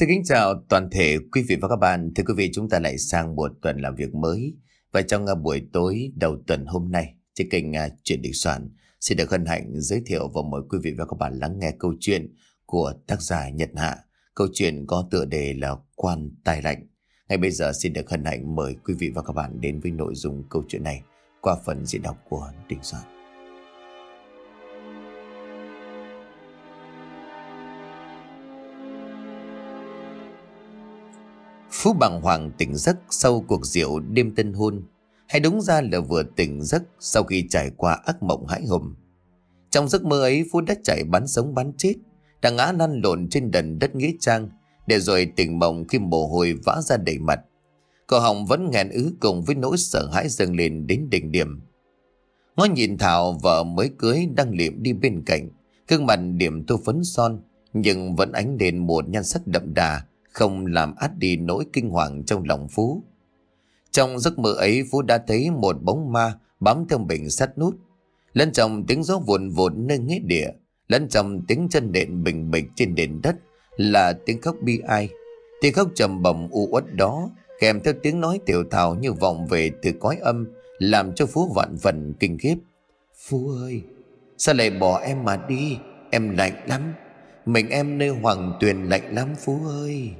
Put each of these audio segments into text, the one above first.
Xin kính chào toàn thể quý vị và các bạn. Thưa quý vị, chúng ta lại sang một tuần làm việc mới. Và trong à, buổi tối đầu tuần hôm nay, trên kênh à, Chuyện Địch Soạn xin được hân hạnh giới thiệu và mời quý vị và các bạn lắng nghe câu chuyện của tác giả Nhật Hạ. Câu chuyện có tựa đề là Quan Tài Lạnh. Ngay bây giờ xin được hân hạnh mời quý vị và các bạn đến với nội dung câu chuyện này qua phần diễn đọc của Đình Soạn. Phú bàng hoàng tỉnh giấc sau cuộc rượu đêm tân hôn Hay đúng ra là vừa tỉnh giấc sau khi trải qua ác mộng hãi hùng Trong giấc mơ ấy Phú đã chạy bắn sống bắn chết Đã ngã lăn lộn trên đần đất nghĩa trang Để rồi tỉnh mộng khi mồ hôi vã ra đầy mặt Cậu Hồng vẫn nghẹn ứ cùng với nỗi sợ hãi dâng lên đến đỉnh điểm Ngó nhìn Thảo vợ mới cưới đang liệm đi bên cạnh gương mặt điểm tô phấn son Nhưng vẫn ánh lên một nhan sắc đậm đà không làm át đi nỗi kinh hoàng trong lòng Phú. Trong giấc mơ ấy Phú đã thấy một bóng ma bám theo bình sắt nút. Lẫn trong tiếng gió vụn vụn nơi nghĩa địa, lẫn trong tiếng chân đệm bình bình trên nền đất là tiếng khóc bi ai. Tiếng khóc trầm bầm u uất đó kèm theo tiếng nói tiểu thào như vọng về từ cõi âm làm cho Phú vạn vần kinh khiếp. Phú ơi, sao lại bỏ em mà đi, em lạnh lắm. Mình em nơi hoàng tuyền lạnh lắm Phú ơi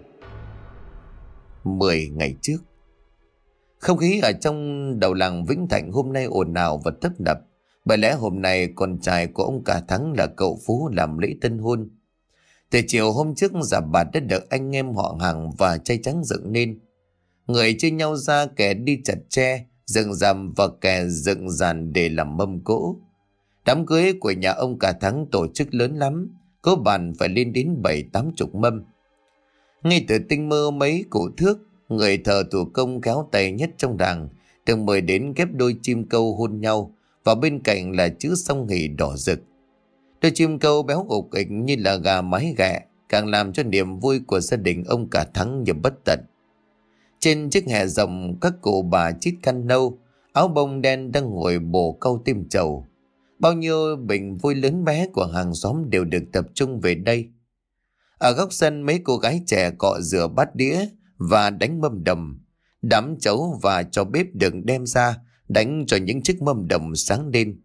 Mười ngày trước Không khí ở trong đầu làng Vĩnh Thạnh hôm nay ồn ào và tấp nập Bởi lẽ hôm nay con trai của ông cả thắng là cậu Phú làm lễ tân hôn từ chiều hôm trước giả bạt đã được anh em họ hàng và chay trắng dựng nên. Người chơi nhau ra kẻ đi chặt tre, dựng rằm và kẻ dựng dàn để làm mâm cỗ. Đám cưới của nhà ông cả thắng tổ chức lớn lắm, có bàn phải lên đến bảy tám chục mâm. Ngay từ tinh mơ mấy cụ thước, người thờ thủ công khéo tay nhất trong đàng, thường mời đến ghép đôi chim câu hôn nhau và bên cạnh là chữ song hỷ đỏ rực. Đôi chim câu béo ục ịch như là gà mái gẹ, càng làm cho niềm vui của gia đình ông cả thắng như bất tận. Trên chiếc hè rồng các cụ bà chít khăn nâu, áo bông đen đang ngồi bổ câu tim trầu, Bao nhiêu bình vui lớn bé của hàng xóm đều được tập trung về đây. Ở góc sân mấy cô gái trẻ cọ rửa bát đĩa và đánh mâm đầm. Đám chấu và cho bếp đựng đem ra đánh cho những chiếc mâm đầm sáng lên.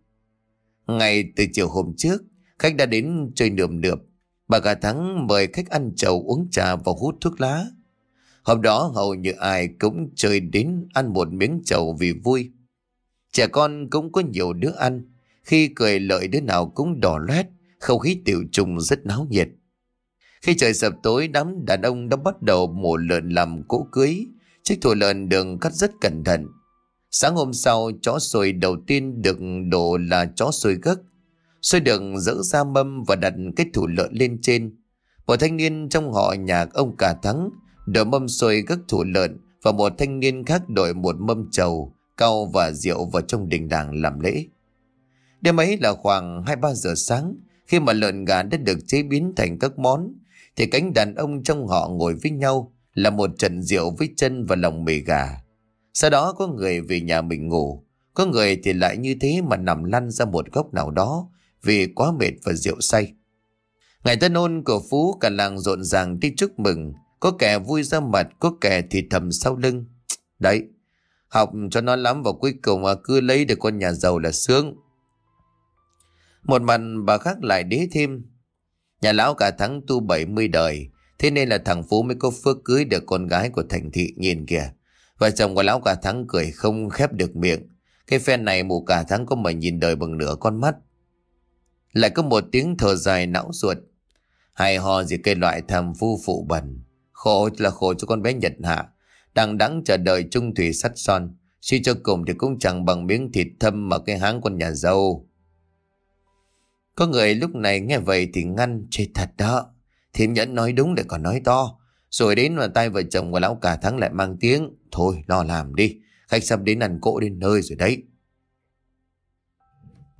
Ngày từ chiều hôm trước, khách đã đến chơi nườm nượp. Bà cả thắng mời khách ăn chầu uống trà và hút thuốc lá. Hôm đó hầu như ai cũng chơi đến ăn một miếng chầu vì vui. Trẻ con cũng có nhiều đứa ăn. Khi cười lợi đứa nào cũng đỏ loét, không khí tiểu trùng rất náo nhiệt. Khi trời sập tối, đám đàn ông đã bắt đầu mổ lợn làm cỗ cưới. Chiếc thù lợn đường cắt rất cẩn thận. Sáng hôm sau, chó sồi đầu tiên được đổ là chó sồi gấc. Sôi đường dỡ ra mâm và đặt cái thủ lợn lên trên. Một thanh niên trong họ nhà ông cả thắng đội mâm sôi các thủ lợn và một thanh niên khác đội một mâm trầu, cau và rượu vào trong đình đàng làm lễ. Đêm ấy là khoảng 2-3 giờ sáng, khi mà lợn gà đã được chế biến thành các món, thì cánh đàn ông trong họ ngồi với nhau là một trận rượu với chân và lòng mì gà. Sau đó có người về nhà mình ngủ, có người thì lại như thế mà nằm lăn ra một góc nào đó vì quá mệt và rượu say. Ngày tân ôn của Phú cả làng rộn ràng đi chúc mừng, có kẻ vui ra mặt, có kẻ thì thầm sau lưng. Đấy, học cho nó lắm và cuối cùng à, cứ lấy được con nhà giàu là sướng. Một mặt bà khác lại đế thêm. Nhà lão cả thắng tu 70 đời, thế nên là thằng Phú mới có phước cưới được con gái của thành thị nhìn kìa. Vợ chồng của lão cả thắng cười không khép được miệng. Cái phen này mù cả thắng có mà nhìn đời bằng nửa con mắt. Lại có một tiếng thở dài não ruột. Hay ho gì cây loại thầm phu phụ bẩn. Khổ là khổ cho con bé Nhật Hạ. Đang đắng chờ đợi trung thủy sắt son. Suy cho cùng thì cũng chẳng bằng miếng thịt thâm mà cái háng con nhà giàu. Có người lúc này nghe vậy thì ngăn Chết thật đó Thiêm nhẫn nói đúng để còn nói to Rồi đến mà tay vợ chồng của lão cả thắng lại mang tiếng Thôi lo làm đi Khách sắp đến ăn cỗ đến nơi rồi đấy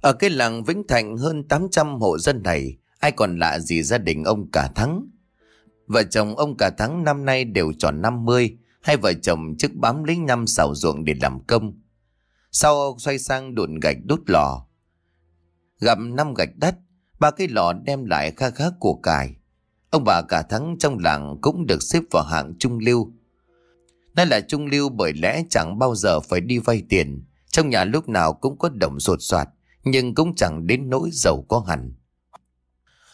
Ở cái làng Vĩnh Thành hơn 800 hộ dân này Ai còn lạ gì gia đình ông cả thắng Vợ chồng ông cả thắng năm nay đều tròn 50 Hai vợ chồng trước bám lấy năm xào ruộng để làm công Sau xoay sang đụn gạch đốt lò gặp năm gạch đất, ba cái lọ đem lại kha khá của cải. Ông bà cả thắng trong làng cũng được xếp vào hạng trung lưu. đây là trung lưu bởi lẽ chẳng bao giờ phải đi vay tiền, trong nhà lúc nào cũng có đồng sột soạt, nhưng cũng chẳng đến nỗi giàu có hẳn.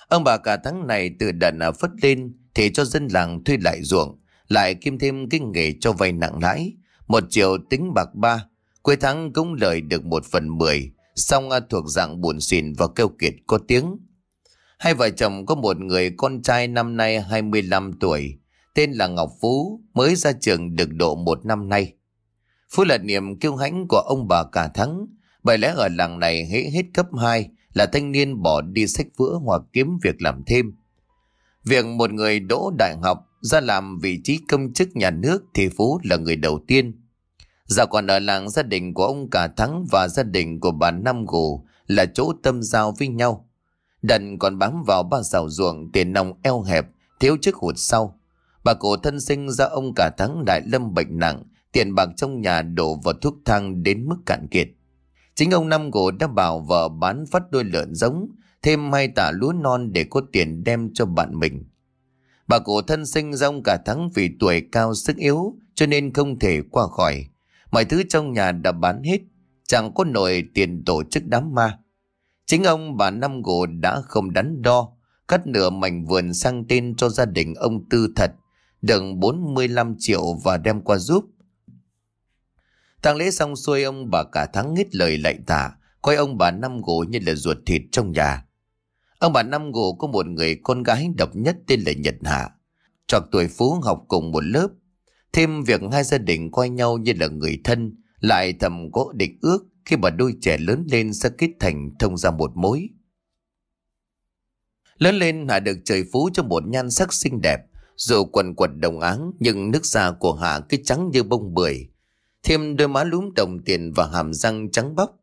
Ông bà cả tháng này từ đần à phất lên thì cho dân làng thuê lại ruộng, lại kiếm thêm kinh nghề cho vay nặng lãi. Một triệu tính bạc ba, cuối tháng cũng lời được một phần mười, xong à, thuộc dạng buồn xỉn và kêu kiệt có tiếng. Hai vợ chồng có một người con trai năm nay 25 tuổi, tên là Ngọc Phú, mới ra trường được độ một năm nay. Phú là niềm kiêu hãnh của ông bà cả thắng, bởi lẽ ở làng này hễ hết cấp 2 là thanh niên bỏ đi sách vữa hoặc kiếm việc làm thêm. Việc một người đỗ đại học ra làm vị trí công chức nhà nước thì Phú là người đầu tiên. Dạo còn ở làng gia đình của ông cả Thắng và gia đình của bà Năm Gù là chỗ tâm giao với nhau. Đần còn bám vào ba xào ruộng tiền nông eo hẹp, thiếu chức hụt sau. Bà cổ thân sinh ra ông cả Thắng đại lâm bệnh nặng, tiền bạc trong nhà đổ vào thuốc thang đến mức cạn kiệt. Chính ông Năm Gù đã bảo vợ bán phát đôi lợn giống, thêm hai tả lúa non để có tiền đem cho bạn mình. Bà cổ thân sinh ra ông cả Thắng vì tuổi cao sức yếu cho nên không thể qua khỏi. Mọi thứ trong nhà đã bán hết, chẳng có nổi tiền tổ chức đám ma. Chính ông bà Năm Gồ đã không đắn đo, cắt nửa mảnh vườn sang tên cho gia đình ông Tư thật, đựng 45 triệu và đem qua giúp. tang lễ xong xuôi ông bà cả tháng nghít lời lạy tả, coi ông bà Năm Gồ như là ruột thịt trong nhà. Ông bà Năm Gồ có một người con gái độc nhất tên là Nhật Hạ. Trọc tuổi phú học cùng một lớp, Thêm việc hai gia đình coi nhau như là người thân, lại thầm có định ước khi mà đôi trẻ lớn lên sẽ kết thành thông ra một mối. Lớn lên Hạ được trời phú cho một nhan sắc xinh đẹp, dù quần quật đồng áng nhưng nước da của Hạ cứ trắng như bông bưởi. Thêm đôi má lúm đồng tiền và hàm răng trắng bóc.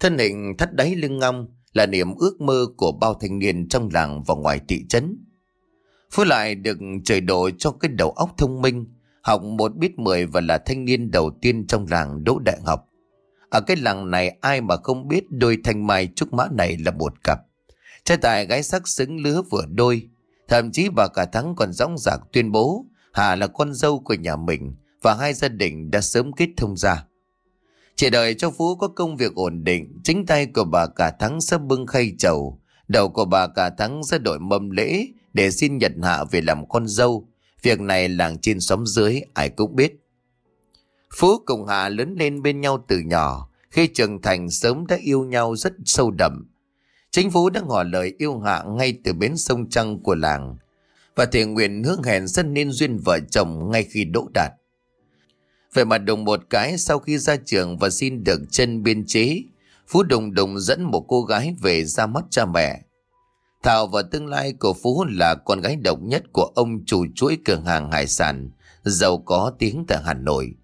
Thân hình thắt đáy lưng ngong là niềm ước mơ của bao thanh niên trong làng và ngoài thị trấn. Phú lại được trời độ cho cái đầu óc thông minh, học một biết mười và là thanh niên đầu tiên trong làng đỗ đại học. Ở cái làng này ai mà không biết đôi thanh mai trúc mã này là một cặp. Trai tài gái sắc xứng lứa vừa đôi. Thậm chí bà cả thắng còn dõng dạc tuyên bố Hà là con dâu của nhà mình và hai gia đình đã sớm kết thông gia. Chỉ đợi cho Phú có công việc ổn định, chính tay của bà cả thắng sắp bưng khay chầu, đầu của bà cả thắng sẽ đổi mâm lễ để xin nhận hạ về làm con dâu Việc này làng trên xóm dưới ai cũng biết. Phú cùng hà lớn lên bên nhau từ nhỏ, khi trưởng thành sớm đã yêu nhau rất sâu đậm. Chính Phú đã ngỏ lời yêu Hạ ngay từ bến sông Trăng của làng và thể nguyện hứa hẹn dân nên duyên vợ chồng ngay khi đỗ đạt. Về mặt đồng một cái sau khi ra trường và xin được chân biên chế, Phú Đồng Đồng dẫn một cô gái về ra mắt cha mẹ. Thảo và tương lai của Phú là con gái độc nhất của ông chủ chuỗi cửa hàng hải sản, giàu có tiếng tại Hà Nội.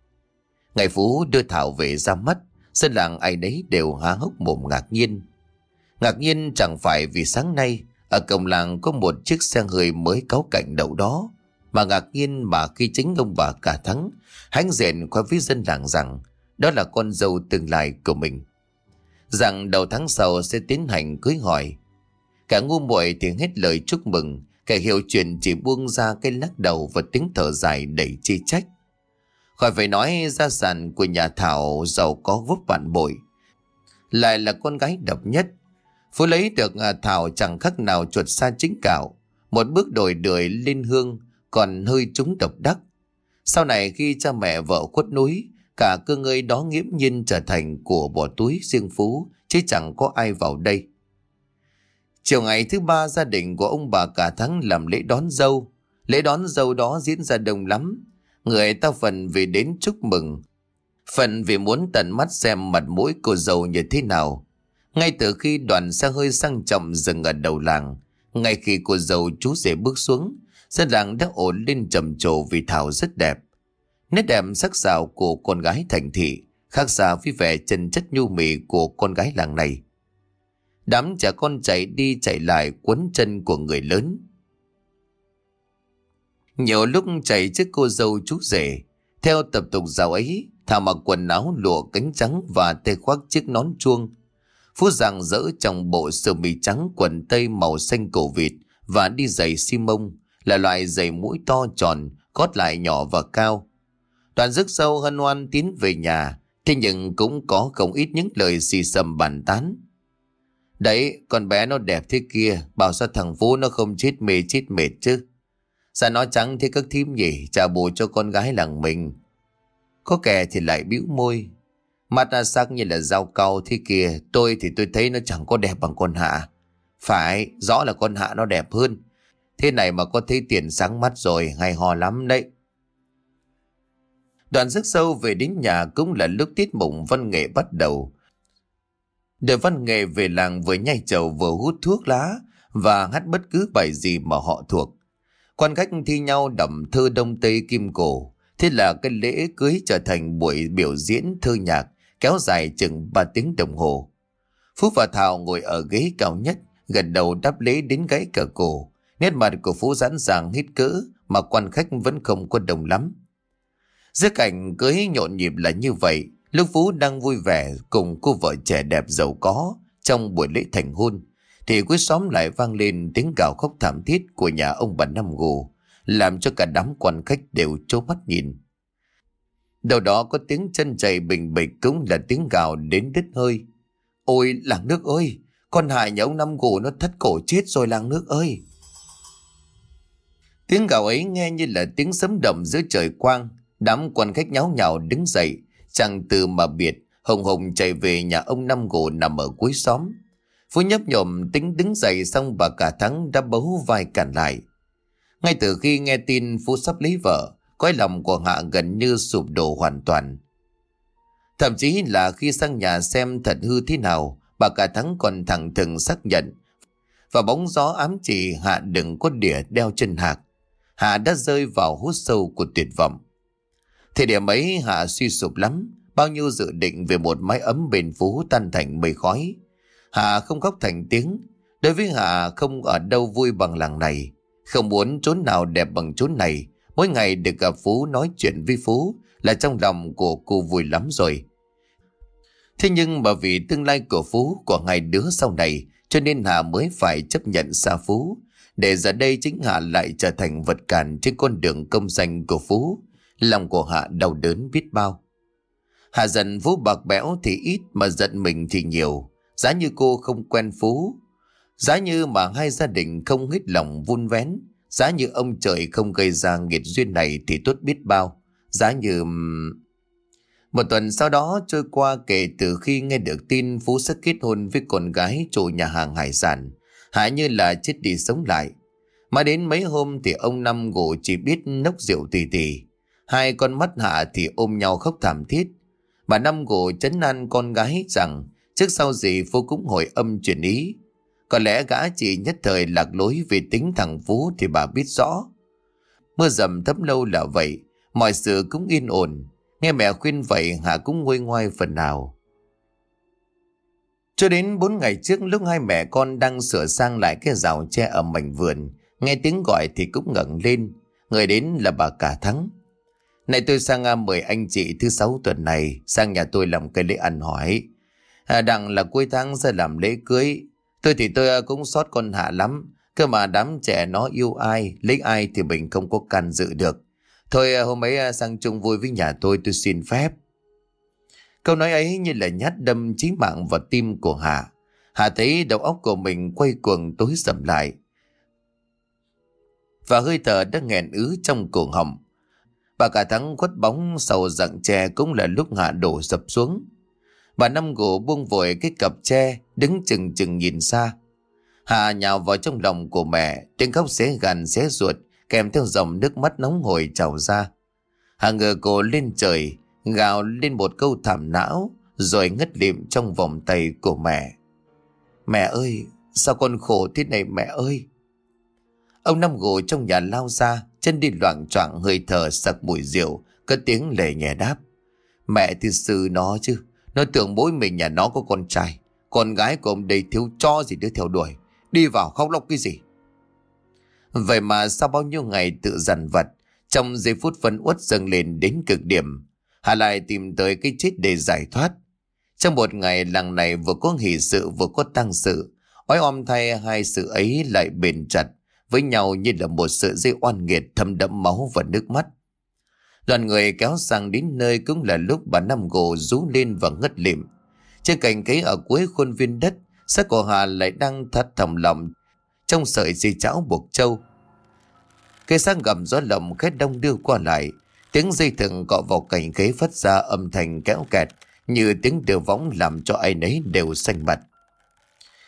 Ngày Phú đưa Thảo về ra mắt, dân làng ai đấy đều há hốc mồm ngạc nhiên. Ngạc nhiên chẳng phải vì sáng nay, ở cổng làng có một chiếc xe hơi mới cáu cảnh đậu đó, mà ngạc nhiên mà khi chính ông bà cả thắng, hãnh diện khoe với dân làng rằng đó là con dâu tương lai của mình. Rằng đầu tháng sau sẽ tiến hành cưới hỏi, Cả ngu muội thì hết lời chúc mừng, cả hiểu chuyện chỉ buông ra cái lắc đầu và tiếng thở dài đầy chi trách. Khỏi phải nói gia sản của nhà Thảo giàu có vút vạn bội. Lại là con gái độc nhất. Phú lấy được à, Thảo chẳng khắc nào chuột xa chính cạo. Một bước đổi đuổi lên hương còn hơi trúng độc đắc. Sau này khi cha mẹ vợ khuất núi, cả cơ ngơi đó nghiễm nhiên trở thành của bỏ túi riêng Phú, chứ chẳng có ai vào đây. Chiều ngày thứ ba gia đình của ông bà cả thắng làm lễ đón dâu. Lễ đón dâu đó diễn ra đông lắm. Người ta phần vì đến chúc mừng. Phần vì muốn tận mắt xem mặt mũi của dâu như thế nào. Ngay từ khi đoàn xe hơi sang trọng dừng ở đầu làng, ngay khi cô dâu chú rể bước xuống, dân làng đã ổn lên trầm trồ vì Thảo rất đẹp. Nét đẹp sắc sảo của con gái thành thị khác xa với vẻ chân chất nhu mì của con gái làng này. Đám trẻ con chạy đi chạy lại quấn chân của người lớn Nhiều lúc chạy trước cô dâu chú rể Theo tập tục giàu ấy Thảo mặc quần áo lụa cánh trắng và tê khoác chiếc nón chuông Phú Giang dỡ trong bộ sơ mi trắng quần tây màu xanh cổ vịt và đi giày xi mông là loại giày mũi to tròn, gót lại nhỏ và cao. Toàn giấc sâu hân hoan tiến về nhà, thế nhưng cũng có không ít những lời xì xầm bàn tán. Đấy, con bé nó đẹp thế kia, bảo sao thằng Vũ nó không chết mê chết mệt chứ. Sao nó trắng thế các thím nhỉ, trả bù cho con gái làng mình. Có kẻ thì lại bĩu môi. Mặt là sắc như là dao cau thế kia, tôi thì tôi thấy nó chẳng có đẹp bằng con Hạ. Phải, rõ là con Hạ nó đẹp hơn. Thế này mà có thấy tiền sáng mắt rồi, hay hò lắm đấy. Đoàn rất sâu về đến nhà cũng là lúc tiết mục văn nghệ bắt đầu. Đời văn nghệ về làng vừa nhai chầu vừa hút thuốc lá và hát bất cứ bài gì mà họ thuộc. Quan khách thi nhau đậm thơ đông tây kim cổ. Thế là cái lễ cưới trở thành buổi biểu diễn thơ nhạc kéo dài chừng 3 tiếng đồng hồ. Phú và Thảo ngồi ở ghế cao nhất, gần đầu đáp lễ đến gáy cờ cổ. Nét mặt của Phú rãn ràng hít cỡ mà quan khách vẫn không có đồng lắm. Giữa cảnh cưới nhộn nhịp là như vậy, Lúc Phú đang vui vẻ cùng cô vợ trẻ đẹp giàu có trong buổi lễ thành hôn, thì cuối xóm lại vang lên tiếng gào khóc thảm thiết của nhà ông bà Năm Gù, làm cho cả đám quan khách đều trố mắt nhìn. Đầu đó có tiếng chân chạy bình bịch cũng là tiếng gào đến đứt hơi. Ôi làng nước ơi, con hại nhà ông Năm Gù nó thất cổ chết rồi làng nước ơi. Tiếng gào ấy nghe như là tiếng sấm động giữa trời quang, đám quan khách nháo nhào đứng dậy, Chàng từ mà biệt, hồng hồng chạy về nhà ông Năm Gồ nằm ở cuối xóm. Phú nhấp nhộm tính đứng dậy xong bà cả thắng đã bấu vai cản lại. Ngay từ khi nghe tin Phú sắp lấy vợ, cõi lòng của Hạ gần như sụp đổ hoàn toàn. Thậm chí là khi sang nhà xem thật hư thế nào, bà cả thắng còn thẳng thừng xác nhận. Và bóng gió ám chỉ Hạ đừng có đỉa đeo chân hạc. Hạ đã rơi vào hút sâu của tuyệt vọng. Thời điểm ấy Hạ suy sụp lắm, bao nhiêu dự định về một mái ấm bền phú tan thành mây khói. Hạ không khóc thành tiếng, đối với Hạ không ở đâu vui bằng làng này, không muốn chốn nào đẹp bằng chốn này. Mỗi ngày được gặp Phú nói chuyện với Phú là trong lòng của cô vui lắm rồi. Thế nhưng mà vì tương lai của Phú của hai đứa sau này cho nên Hà mới phải chấp nhận xa Phú. Để giờ đây chính Hà lại trở thành vật cản trên con đường công danh của Phú. Lòng của Hạ đau đớn biết bao Hạ giận vũ bạc bẽo thì ít mà giận mình thì nhiều Giá như cô không quen phú Giá như mà hai gia đình không hít lòng vun vén Giá như ông trời không gây ra nghiệt duyên này thì tốt biết bao Giá như... Một tuần sau đó trôi qua kể từ khi nghe được tin Phú sẽ kết hôn với con gái chủ nhà hàng hải sản Hạ như là chết đi sống lại Mà đến mấy hôm thì ông Năm ngủ chỉ biết nốc rượu tì tì Hai con mắt hạ thì ôm nhau khóc thảm thiết. Bà Năm cổ chấn an con gái rằng trước sau gì Phú cũng hồi âm chuyển ý. Có lẽ gã chỉ nhất thời lạc lối vì tính thằng Phú thì bà biết rõ. Mưa dầm thấm lâu là vậy, mọi sự cũng yên ổn. Nghe mẹ khuyên vậy Hạ cũng nguôi ngoai phần nào. Cho đến bốn ngày trước lúc hai mẹ con đang sửa sang lại cái rào tre ở mảnh vườn, nghe tiếng gọi thì cũng ngẩng lên. Người đến là bà cả thắng. Này tôi sang mời anh chị thứ sáu tuần này sang nhà tôi làm cái lễ ăn hỏi. À, đặng là cuối tháng sẽ làm lễ cưới. Tôi thì tôi à, cũng sót con hạ lắm. Cơ mà đám trẻ nó yêu ai, lấy ai thì mình không có can dự được. Thôi à, hôm ấy à, sang chung vui với nhà tôi tôi xin phép. Câu nói ấy như là nhát đâm chí mạng vào tim của Hạ. Hạ thấy đầu óc của mình quay cuồng tối sầm lại. Và hơi thở đã nghẹn ứ trong cổ họng và cả thắng khuất bóng sầu dặn tre cũng là lúc hạ đổ sập xuống. Bà Năm Gỗ buông vội cái cặp tre, đứng chừng chừng nhìn xa. Hạ nhào vào trong lòng của mẹ, tiếng khóc xé gằn xé ruột, kèm theo dòng nước mắt nóng hổi trào ra. Hạ ngờ cô lên trời, gào lên một câu thảm não, rồi ngất lịm trong vòng tay của mẹ. Mẹ ơi, sao con khổ thế này mẹ ơi? Ông Năm Gỗ trong nhà lao ra, chân đi loạn choạng hơi thở sặc mùi rượu, cất tiếng lề nhẹ đáp. Mẹ thì sư nó chứ, nó tưởng mỗi mình nhà nó có con trai, con gái của ông đây thiếu cho gì đứa theo đuổi, đi vào khóc lóc cái gì. Vậy mà sau bao nhiêu ngày tự dằn vặt, trong giây phút phân uất dâng lên đến cực điểm, Hà lại tìm tới cái chết để giải thoát. Trong một ngày làng này vừa có hỷ sự vừa có tăng sự, oái om thay hai sự ấy lại bền chặt, với nhau như là một sợi dây oan nghiệt thâm đẫm máu và nước mắt. Đoàn người kéo sang đến nơi cũng là lúc bà Năm Gồ rú lên và ngất lịm. Trên cành cấy ở cuối khuôn viên đất, sắc của Hà lại đang thắt thầm lòng trong sợi dây chảo buộc trâu. Cây sang gầm gió lầm khét đông đưa qua lại, tiếng dây thừng cọ vào cành cấy phát ra âm thanh kéo kẹt như tiếng đều võng làm cho ai nấy đều xanh mặt.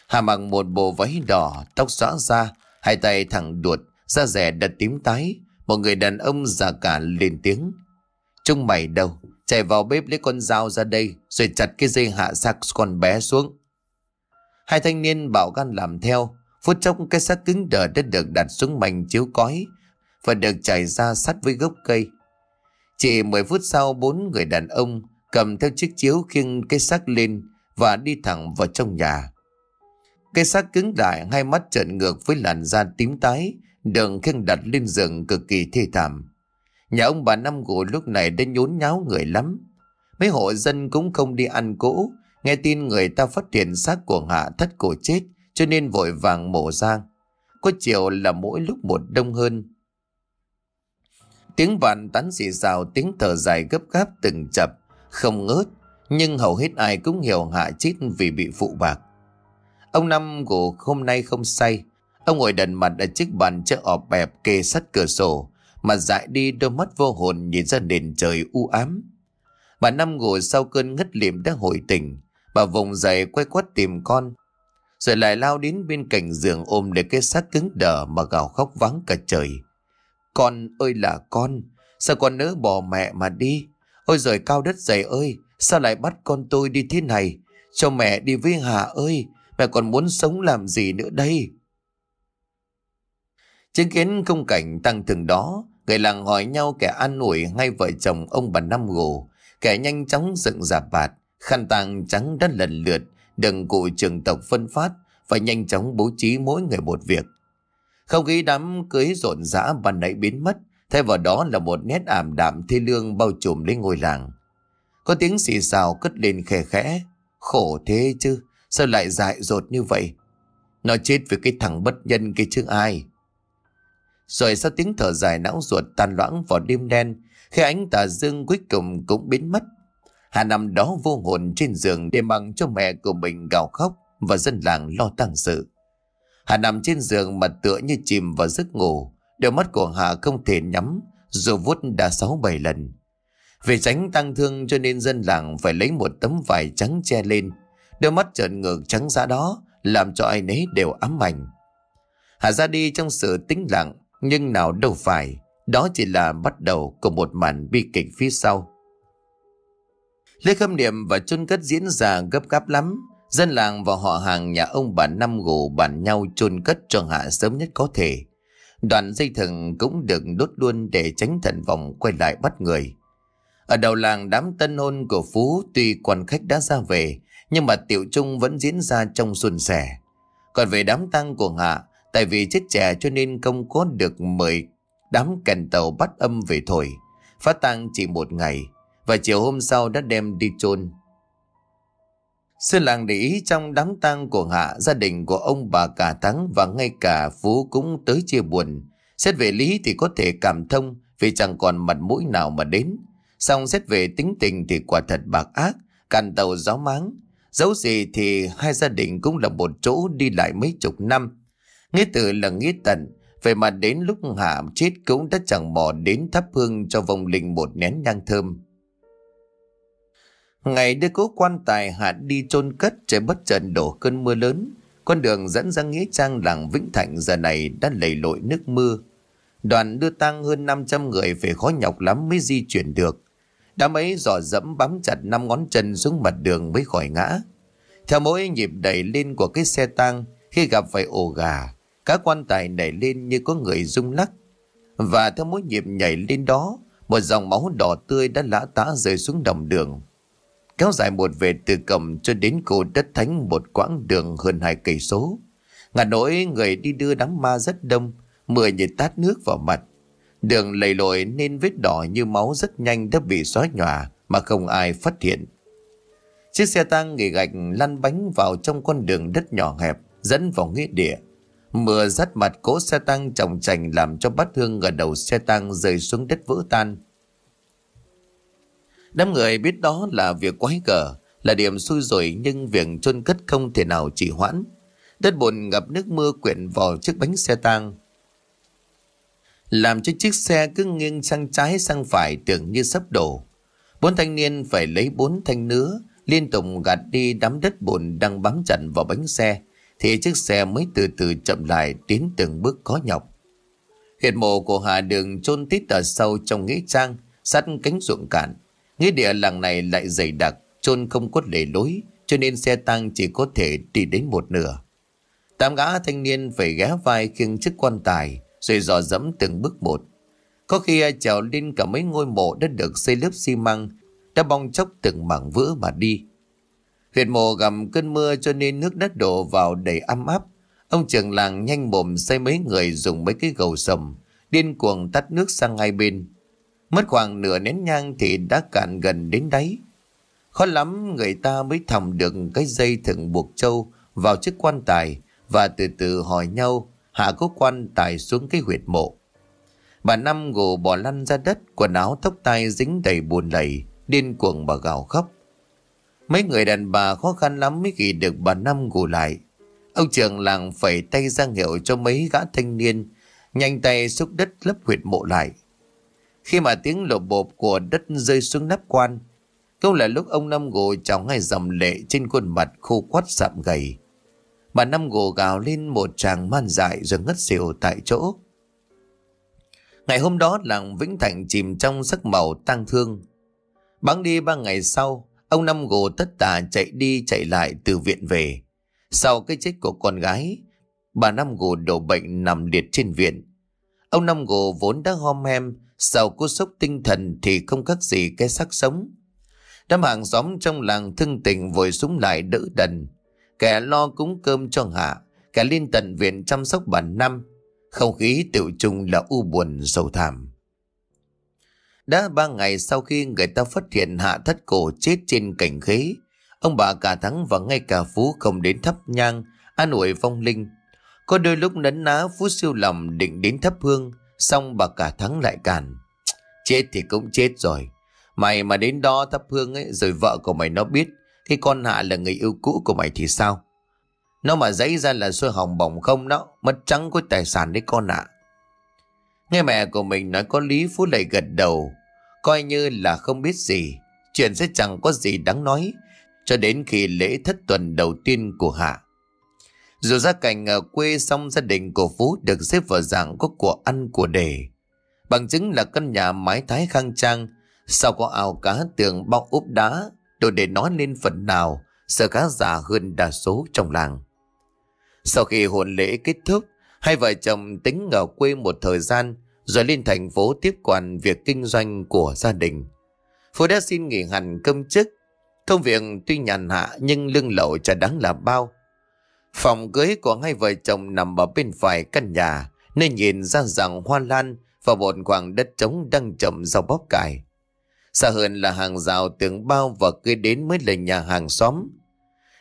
Hà mặc một bộ váy đỏ, tóc xõa ra, Hai tay thẳng đuột, da rẻ đặt tím tái. Một người đàn ông già cả lên tiếng. Chúng mày đâu? Chạy vào bếp lấy con dao ra đây rồi chặt cái dây hạ xác con bé xuống. Hai thanh niên bảo gan làm theo. Phút chốc cái xác cứng đờ đã được đặt xuống mảnh chiếu cói và được trải ra sát với gốc cây. Chỉ 10 phút sau bốn người đàn ông cầm theo chiếc chiếu khiêng cái xác lên và đi thẳng vào trong nhà. Cái xác cứng đại hai mắt trợn ngược với làn da tím tái, đường khiêng đặt lên giường cực kỳ thê thảm. Nhà ông bà Năm Gỗ lúc này đã nhốn nháo người lắm. Mấy hộ dân cũng không đi ăn cỗ, nghe tin người ta phát hiện xác của Hạ thất cổ chết cho nên vội vàng mổ ra. Có chiều là mỗi lúc một đông hơn. Tiếng bàn tán xì xào tiếng thở dài gấp gáp từng chập, không ngớt, nhưng hầu hết ai cũng hiểu Hạ chết vì bị phụ bạc. Ông Năm ngủ hôm nay không say. Ông ngồi đần mặt ở chiếc bàn chơi ọp bẹp kê sắt cửa sổ. Mà dại đi đôi mắt vô hồn nhìn ra nền trời u ám. Bà Năm ngủ sau cơn ngất liệm đã hồi tỉnh. Bà vùng dậy quay quắt tìm con. Rồi lại lao đến bên cạnh giường ôm lấy cái xác cứng đờ mà gào khóc vắng cả trời. Con ơi là con, sao con nỡ bỏ mẹ mà đi? Ôi giời cao đất dày ơi, sao lại bắt con tôi đi thế này? Cho mẹ đi với Hà ơi, Mẹ còn muốn sống làm gì nữa đây? Chứng kiến khung cảnh tăng thường đó, người làng hỏi nhau kẻ an ủi ngay vợ chồng ông bà Năm Gồ, kẻ nhanh chóng dựng giả bạt, khăn tàng trắng đất lần lượt, đừng cụ trường tộc phân phát và nhanh chóng bố trí mỗi người một việc. Không khí đám cưới rộn rã ban nãy biến mất, thay vào đó là một nét ảm đạm thê lương bao trùm lấy ngôi làng. Có tiếng xì xào cất lên khè khẽ, khổ thế chứ, Sao lại dại dột như vậy Nó chết vì cái thằng bất nhân kia chứ ai Rồi sau tiếng thở dài não ruột tan loãng vào đêm đen Khi ánh tà dương cuối cùng cũng biến mất Hà nằm đó vô hồn trên giường để mặc cho mẹ của mình gào khóc và dân làng lo tăng sự. Hà nằm trên giường mà tựa như chìm vào giấc ngủ, đôi mắt của Hà không thể nhắm, dù vuốt đã sáu bảy lần. Vì tránh tăng thương cho nên dân làng phải lấy một tấm vải trắng che lên, Đôi mắt trợn ngược trắng ra đó Làm cho ai nấy đều ám ảnh Hà ra đi trong sự tĩnh lặng Nhưng nào đâu phải Đó chỉ là bắt đầu của một màn bi kịch phía sau Lễ khâm niệm và chôn cất diễn ra gấp gáp lắm Dân làng và họ hàng nhà ông bà Năm gù bàn nhau chôn cất cho Hạ sớm nhất có thể Đoạn dây thừng cũng được đốt luôn để tránh thần vòng quay lại bắt người ở đầu làng đám tân hôn của Phú tuy quan khách đã ra về nhưng mà tiểu trung vẫn diễn ra trong xuân sẻ. Còn về đám tang của Hạ, tại vì chết trẻ cho nên không có được mời đám cành tàu bắt âm về thổi. Phát tang chỉ một ngày, và chiều hôm sau đã đem đi chôn Sư làng để ý trong đám tang của Hạ, gia đình của ông bà cả Thắng và ngay cả Phú cũng tới chia buồn. Xét về lý thì có thể cảm thông vì chẳng còn mặt mũi nào mà đến. Xong xét về tính tình thì quả thật bạc ác, càn tàu gió máng. Dẫu gì thì hai gia đình cũng là một chỗ đi lại mấy chục năm. Nghĩa từ là nghĩa tận, về mà đến lúc hạ chết cũng đã chẳng bỏ đến thắp hương cho vong linh một nén nhang thơm. Ngày đưa cố quan tài hạ đi chôn cất trời bất chợt đổ cơn mưa lớn. Con đường dẫn ra nghĩa trang làng Vĩnh Thạnh giờ này đã lầy lội nước mưa. Đoàn đưa tang hơn 500 người phải khó nhọc lắm mới di chuyển được. Đám ấy dò dẫm bám chặt năm ngón chân xuống mặt đường mới khỏi ngã. Theo mỗi nhịp đẩy lên của cái xe tang khi gặp phải ổ gà, các quan tài nảy lên như có người rung lắc. Và theo mỗi nhịp nhảy lên đó, một dòng máu đỏ tươi đã lã tả rơi xuống đồng đường. Kéo dài một về từ cầm cho đến cổ đất thánh một quãng đường hơn hai cây số. Ngà nỗi người đi đưa đám ma rất đông, mười nhiệt tát nước vào mặt. Đường lầy lội nên vết đỏ như máu rất nhanh đã bị xóa nhòa mà không ai phát hiện. Chiếc xe tăng nghỉ gạch lăn bánh vào trong con đường đất nhỏ hẹp dẫn vào nghĩa địa. Mưa rắt mặt cố xe tăng trọng trành làm cho bát hương ở đầu xe tăng rơi xuống đất vỡ tan. Đám người biết đó là việc quái gở, là điểm xui rồi nhưng việc chôn cất không thể nào trì hoãn. Đất bùn ngập nước mưa quyện vào chiếc bánh xe tăng, làm cho chiếc xe cứ nghiêng sang trái sang phải tưởng như sắp đổ. Bốn thanh niên phải lấy bốn thanh nứa, liên tục gạt đi đám đất bùn đang bám chặt vào bánh xe, thì chiếc xe mới từ từ chậm lại tiến từng bước có nhọc. Huyệt mộ của Hà Đường chôn tít ở sâu trong nghĩa trang, sát cánh ruộng cạn. Nghĩa địa làng này lại dày đặc, chôn không có lề lối, cho nên xe tăng chỉ có thể đi đến một nửa. Tám gã thanh niên phải ghé vai khiêng chiếc quan tài, rồi dò dẫm từng bước một. Có khi trèo lên cả mấy ngôi mộ đã được xây lớp xi măng, đã bong chóc từng mảng vữa mà đi. Huyệt mộ gặp cơn mưa cho nên nước đất đổ vào đầy âm áp. Ông trưởng làng nhanh mồm xây mấy người dùng mấy cái gầu sầm, điên cuồng tắt nước sang hai bên. Mất khoảng nửa nén nhang thì đã cạn gần đến đáy. Khó lắm người ta mới thầm được cái dây thừng buộc trâu vào chiếc quan tài và từ từ hỏi nhau hạ cố quan tài xuống cái huyệt mộ. Bà Năm gồ bò lăn ra đất, quần áo tóc tai dính đầy buồn lầy, điên cuồng bà gào khóc. Mấy người đàn bà khó khăn lắm mới ghi được bà Năm gù lại. Ông trường làng phẩy tay ra hiệu cho mấy gã thanh niên, nhanh tay xúc đất lấp huyệt mộ lại. Khi mà tiếng lộp bộp của đất rơi xuống nắp quan, cũng là lúc ông Năm gồ trào ngay dòng lệ trên khuôn mặt khô quắt sạm gầy. Bà Năm gồ gào lên một tràng man dại rồi ngất xỉu tại chỗ. Ngày hôm đó làng Vĩnh thạnh chìm trong sắc màu tang thương. Bắn đi ba ngày sau, ông Năm gồ tất tả chạy đi chạy lại từ viện về. Sau cái chết của con gái, bà Năm gồ đổ bệnh nằm liệt trên viện. Ông Năm gồ vốn đã hom hem, sau cú sốc tinh thần thì không khác gì cái xác sống. Đám hàng xóm trong làng thương tình vội súng lại đỡ đần kẻ lo cúng cơm cho hạ, kẻ lên tận viện chăm sóc bản năm. Không khí tiểu trùng là u buồn sầu thảm. Đã ba ngày sau khi người ta phát hiện hạ thất cổ chết trên cảnh khế, ông bà cả thắng và ngay cả phú không đến thắp nhang, an ủi vong linh. Có đôi lúc nấn ná phú siêu lòng định đến thắp hương, xong bà cả thắng lại cản. Chết thì cũng chết rồi, mày mà đến đó thắp hương ấy rồi vợ của mày nó biết cái con Hạ là người yêu cũ của mày thì sao Nó mà dấy ra là xôi hỏng bỏng không đó Mất trắng có tài sản đấy con Hạ Nghe mẹ của mình nói có lý Phú lại gật đầu Coi như là không biết gì Chuyện sẽ chẳng có gì đáng nói Cho đến khi lễ thất tuần đầu tiên của Hạ Dù ra cảnh ở quê xong gia đình của Phú Được xếp vào dạng có của ăn của đề Bằng chứng là căn nhà mái thái khang trang Sau có ao cá tường bọc úp đá đủ để nói lên phần nào sự khá giả hơn đa số trong làng. Sau khi hôn lễ kết thúc, hai vợ chồng tính ở quê một thời gian rồi lên thành phố tiếp quản việc kinh doanh của gia đình. Phú đã xin nghỉ hành công chức. Công việc tuy nhàn hạ nhưng lương lậu chả đáng là bao. Phòng cưới của hai vợ chồng nằm ở bên phải căn nhà nên nhìn ra rằng hoa lan và một khoảng đất trống đang chậm rau bóp cải. Xa hơn là hàng rào tường bao và cứ đến mới là nhà hàng xóm.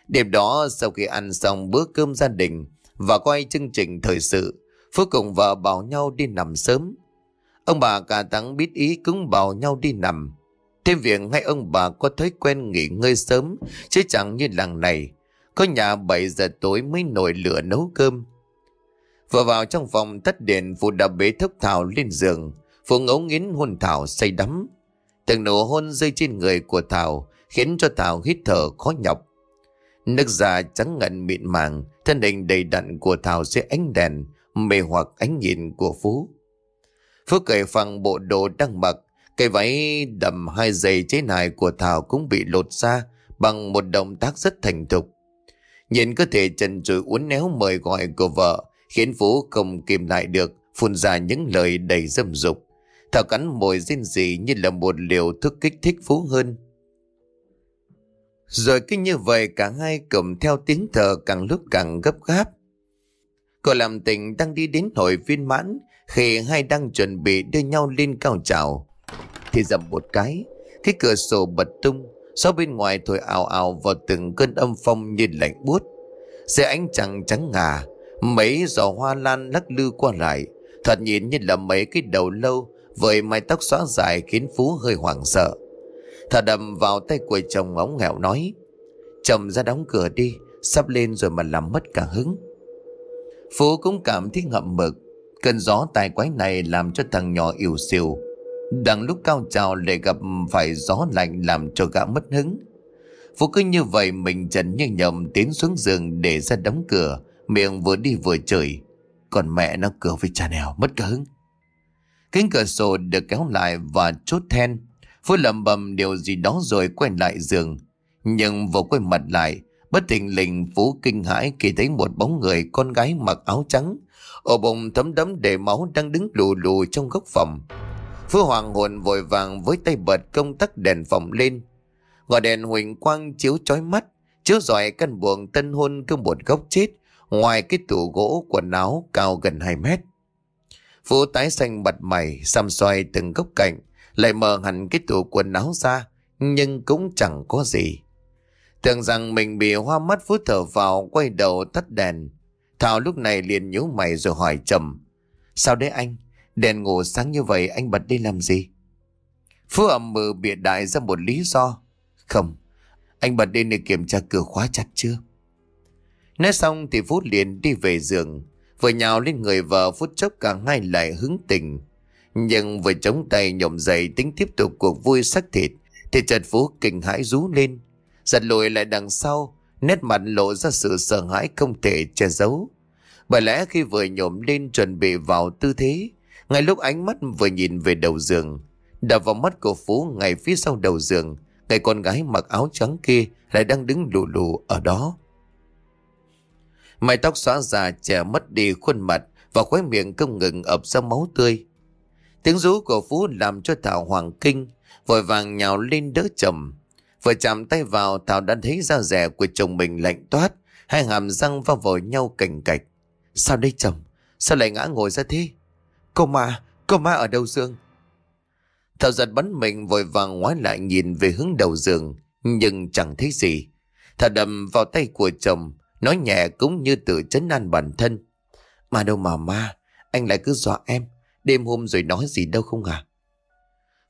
Đêm đó sau khi ăn xong bữa cơm gia đình và quay chương trình thời sự, Phước cùng vợ bảo nhau đi nằm sớm. Ông bà cả thắng biết ý cũng bảo nhau đi nằm. Thêm việc ngay ông bà có thói quen nghỉ ngơi sớm, chứ chẳng như làng này. Có nhà 7 giờ tối mới nổi lửa nấu cơm. Vừa vào trong phòng tắt đèn, Phụ đã bế thốc Thảo lên giường. Phụ ngấu nghiến hôn Thảo say đắm. Từng nụ hôn rơi trên người của Thảo khiến cho Thảo hít thở khó nhọc. Nước da trắng ngần mịn màng, thân hình đầy đặn của Thảo dưới ánh đèn, mê hoặc ánh nhìn của Phú. Phú cởi phẳng bộ đồ đang mặc, cây váy đầm hai giày chế nài của Thảo cũng bị lột ra bằng một động tác rất thành thục. Nhìn cơ thể trần trụi uốn néo mời gọi của vợ khiến Phú không kìm lại được phun ra những lời đầy dâm dục. Thảo cắn mồi riêng gì như là một liều thức kích thích phú hơn. Rồi cứ như vậy cả hai cầm theo tiếng thở càng lúc càng gấp gáp. Cô làm tình đang đi đến hồi viên mãn khi hai đang chuẩn bị đưa nhau lên cao trào. Thì dầm một cái, cái cửa sổ bật tung, sau bên ngoài thổi ào ào vào từng cơn âm phong như lạnh buốt. Xe ánh trăng trắng ngà, mấy giò hoa lan lắc lư qua lại, thật nhìn như là mấy cái đầu lâu với mái tóc xóa dài khiến Phú hơi hoảng sợ. Thở đầm vào tay của chồng ống nghèo nói, chồng ra đóng cửa đi, sắp lên rồi mà làm mất cả hứng. Phú cũng cảm thấy ngậm mực, cơn gió tài quái này làm cho thằng nhỏ ỉu xìu. Đang lúc cao trào lại gặp phải gió lạnh làm cho gã mất hứng. Phú cứ như vậy mình trần như nhầm tiến xuống giường để ra đóng cửa, miệng vừa đi vừa chửi. Còn mẹ nó cửa với cha nèo mất cả hứng. Cánh cửa sổ được kéo lại và chốt then. Phú lầm bầm điều gì đó rồi quay lại giường. Nhưng vừa quay mặt lại, bất thình lình Phú kinh hãi khi thấy một bóng người con gái mặc áo trắng. Ổ bụng thấm đấm đầy máu đang đứng lù lù trong góc phòng. Phú hoàng hồn vội vàng với tay bật công tắc đèn phòng lên. Ngọn đèn huỳnh quang chiếu chói mắt, chiếu dọi căn buồng tân hôn cứ một góc chết, ngoài cái tủ gỗ quần áo cao gần 2 mét. Vũ tái xanh bật mày, xăm xoay từng góc cạnh, lại mở hẳn cái tủ quần áo ra, nhưng cũng chẳng có gì. Tưởng rằng mình bị hoa mắt Vũ thở vào, quay đầu tắt đèn. Thảo lúc này liền nhíu mày rồi hỏi trầm. Sao đấy anh? Đèn ngủ sáng như vậy anh bật đi làm gì? Phú ẩm mừ bịa đại ra một lý do. Không, anh bật đi để kiểm tra cửa khóa chặt chưa? Nói xong thì Phú liền đi về giường. Vừa nhào lên người vợ phút chốc cả hai lại hứng tình Nhưng vừa chống tay nhổm dậy tính tiếp tục cuộc vui sắc thịt Thì Trần Phú kinh hãi rú lên Giật lùi lại đằng sau Nét mặt lộ ra sự sợ hãi không thể che giấu Bởi lẽ khi vừa nhổm lên chuẩn bị vào tư thế Ngay lúc ánh mắt vừa nhìn về đầu giường Đập vào mắt của Phú ngay phía sau đầu giường ngay con gái mặc áo trắng kia lại đang đứng lù lù ở đó Mái tóc xóa già trẻ mất đi khuôn mặt và khóe miệng không ngừng ập ra máu tươi. Tiếng rú của Phú làm cho Thảo hoàng kinh, vội vàng nhào lên đỡ chồng. Vừa chạm tay vào Thảo đã thấy da rẻ của chồng mình lạnh toát, hai hàm răng va vào nhau cành cạch. Sao đây chồng? Sao lại ngã ngồi ra thế? Cô ma, cô ma ở đâu Dương? Thảo giật bắn mình vội vàng ngoái lại nhìn về hướng đầu giường, nhưng chẳng thấy gì. Thảo đầm vào tay của chồng, Nói nhẹ cũng như tự chấn an bản thân Mà đâu mà ma Anh lại cứ dọa em Đêm hôm rồi nói gì đâu không à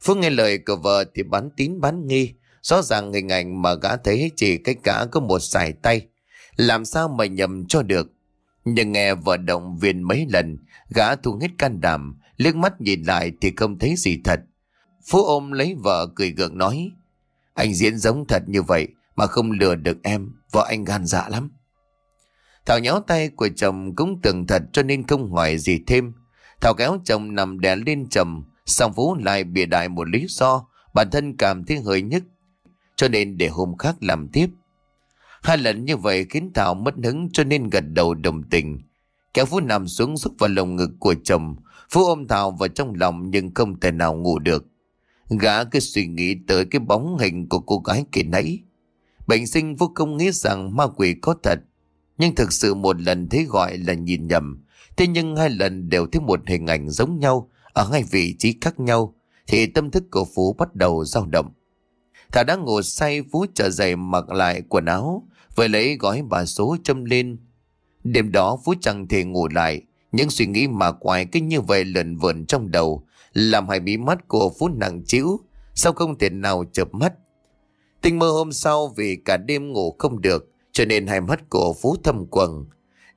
Phước nghe lời của vợ thì bán tín bán nghi Rõ ràng hình ảnh mà gã thấy chỉ cách cả có một sải tay Làm sao mà nhầm cho được Nhưng nghe vợ động viên mấy lần Gã thu hết can đảm liếc mắt nhìn lại thì không thấy gì thật Phú ôm lấy vợ cười gượng nói Anh diễn giống thật như vậy Mà không lừa được em Vợ anh gan dạ lắm Thảo nhéo tay của chồng cũng tưởng thật cho nên không hỏi gì thêm. Thảo kéo chồng nằm đè lên chồng, xong Vũ lại bịa đại một lý do bản thân cảm thấy hơi nhức, cho nên để hôm khác làm tiếp. Hai lần như vậy khiến Thảo mất hứng cho nên gật đầu đồng tình. Kéo Vũ nằm xuống rút vào lồng ngực của chồng, Phú ôm Thảo vào trong lòng nhưng không thể nào ngủ được. Gã cứ suy nghĩ tới cái bóng hình của cô gái kia nãy. Bệnh sinh vô không nghĩ rằng ma quỷ có thật, nhưng thực sự một lần thấy gọi là nhìn nhầm Thế nhưng hai lần đều thấy một hình ảnh giống nhau Ở hai vị trí khác nhau Thì tâm thức của Phú bắt đầu dao động Thảo đang ngồi say Phú trở dậy mặc lại quần áo Vừa lấy gói bà số châm lên Đêm đó Phú chẳng thể ngủ lại Những suy nghĩ mà quái cứ như vậy lần vườn trong đầu Làm hai mí mắt của Phú nặng chịu Sao không thể nào chợp mắt Tình mơ hôm sau vì cả đêm ngủ không được cho nên hai mắt của Phú thâm quần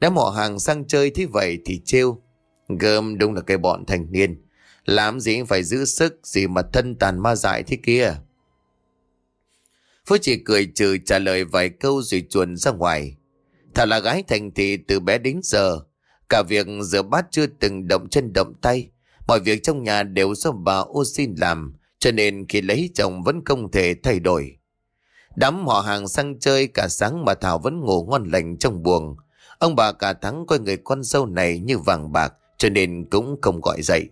đã họ hàng sang chơi thế vậy thì trêu. Gơm đúng là cái bọn thanh niên. Làm gì phải giữ sức gì mà thân tàn ma dại thế kia. Phú chỉ cười trừ trả lời vài câu rồi chuồn ra ngoài. Thảo là gái thành thị từ bé đến giờ. Cả việc rửa bát chưa từng động chân động tay. Mọi việc trong nhà đều do bà ô xin làm. Cho nên khi lấy chồng vẫn không thể thay đổi. Đám họ hàng sang chơi cả sáng mà Thảo vẫn ngủ ngon lành trong buồng. Ông bà cả thắng coi người con dâu này như vàng bạc cho nên cũng không gọi dậy.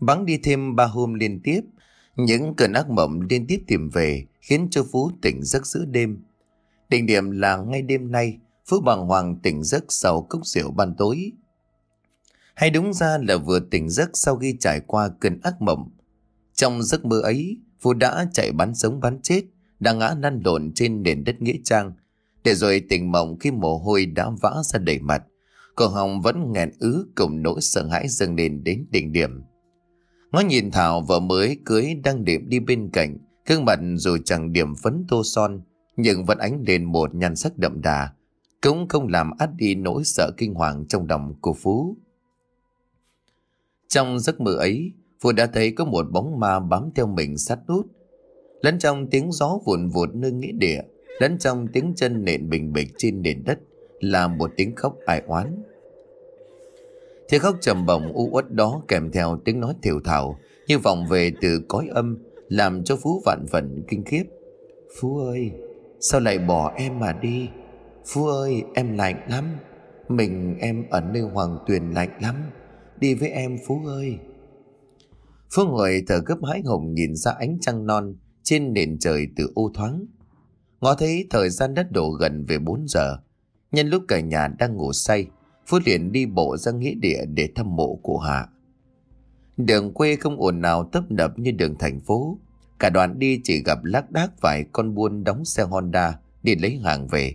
Bắn đi thêm ba hôm liên tiếp, những cơn ác mộng liên tiếp tìm về khiến cho Phú tỉnh giấc giữa đêm. Định điểm là ngay đêm nay, Phú bằng hoàng tỉnh giấc sau cốc rượu ban tối. Hay đúng ra là vừa tỉnh giấc sau khi trải qua cơn ác mộng. Trong giấc mơ ấy, Phú đã chạy bắn sống bắn chết, đã ngã năn lộn trên nền đất nghĩa trang. Để rồi tỉnh mộng khi mồ hôi đã vã ra đầy mặt. Cô Hồng vẫn nghẹn ứ cùng nỗi sợ hãi dâng lên đến đỉnh điểm. Ngó nhìn Thảo vợ mới cưới đang điểm đi bên cạnh, gương mặt dù chẳng điểm phấn tô son, nhưng vẫn ánh lên một nhan sắc đậm đà, cũng không làm át đi nỗi sợ kinh hoàng trong lòng của Phú. Trong giấc mơ ấy, Phú đã thấy có một bóng ma bám theo mình sát nút. Lẫn trong tiếng gió vụn vụt nơi nghĩa địa, lẫn trong tiếng chân nện bình bịch trên nền đất là một tiếng khóc ai oán. Thì khóc trầm bổng u uất đó kèm theo tiếng nói thiểu thảo như vọng về từ cõi âm làm cho Phú vạn vận kinh khiếp. Phú ơi, sao lại bỏ em mà đi? Phú ơi, em lạnh lắm. Mình em ở nơi hoàng tuyền lạnh lắm. Đi với em Phú ơi. Phương ngồi thở gấp hái hồng nhìn ra ánh trăng non trên nền trời từ ô thoáng. Ngó thấy thời gian đất đổ gần về 4 giờ. Nhân lúc cả nhà đang ngủ say, Phước liền đi bộ ra nghĩa địa để thăm mộ của Hạ. Đường quê không ồn nào tấp nập như đường thành phố. Cả đoàn đi chỉ gặp lác đác vài con buôn đóng xe Honda đi lấy hàng về.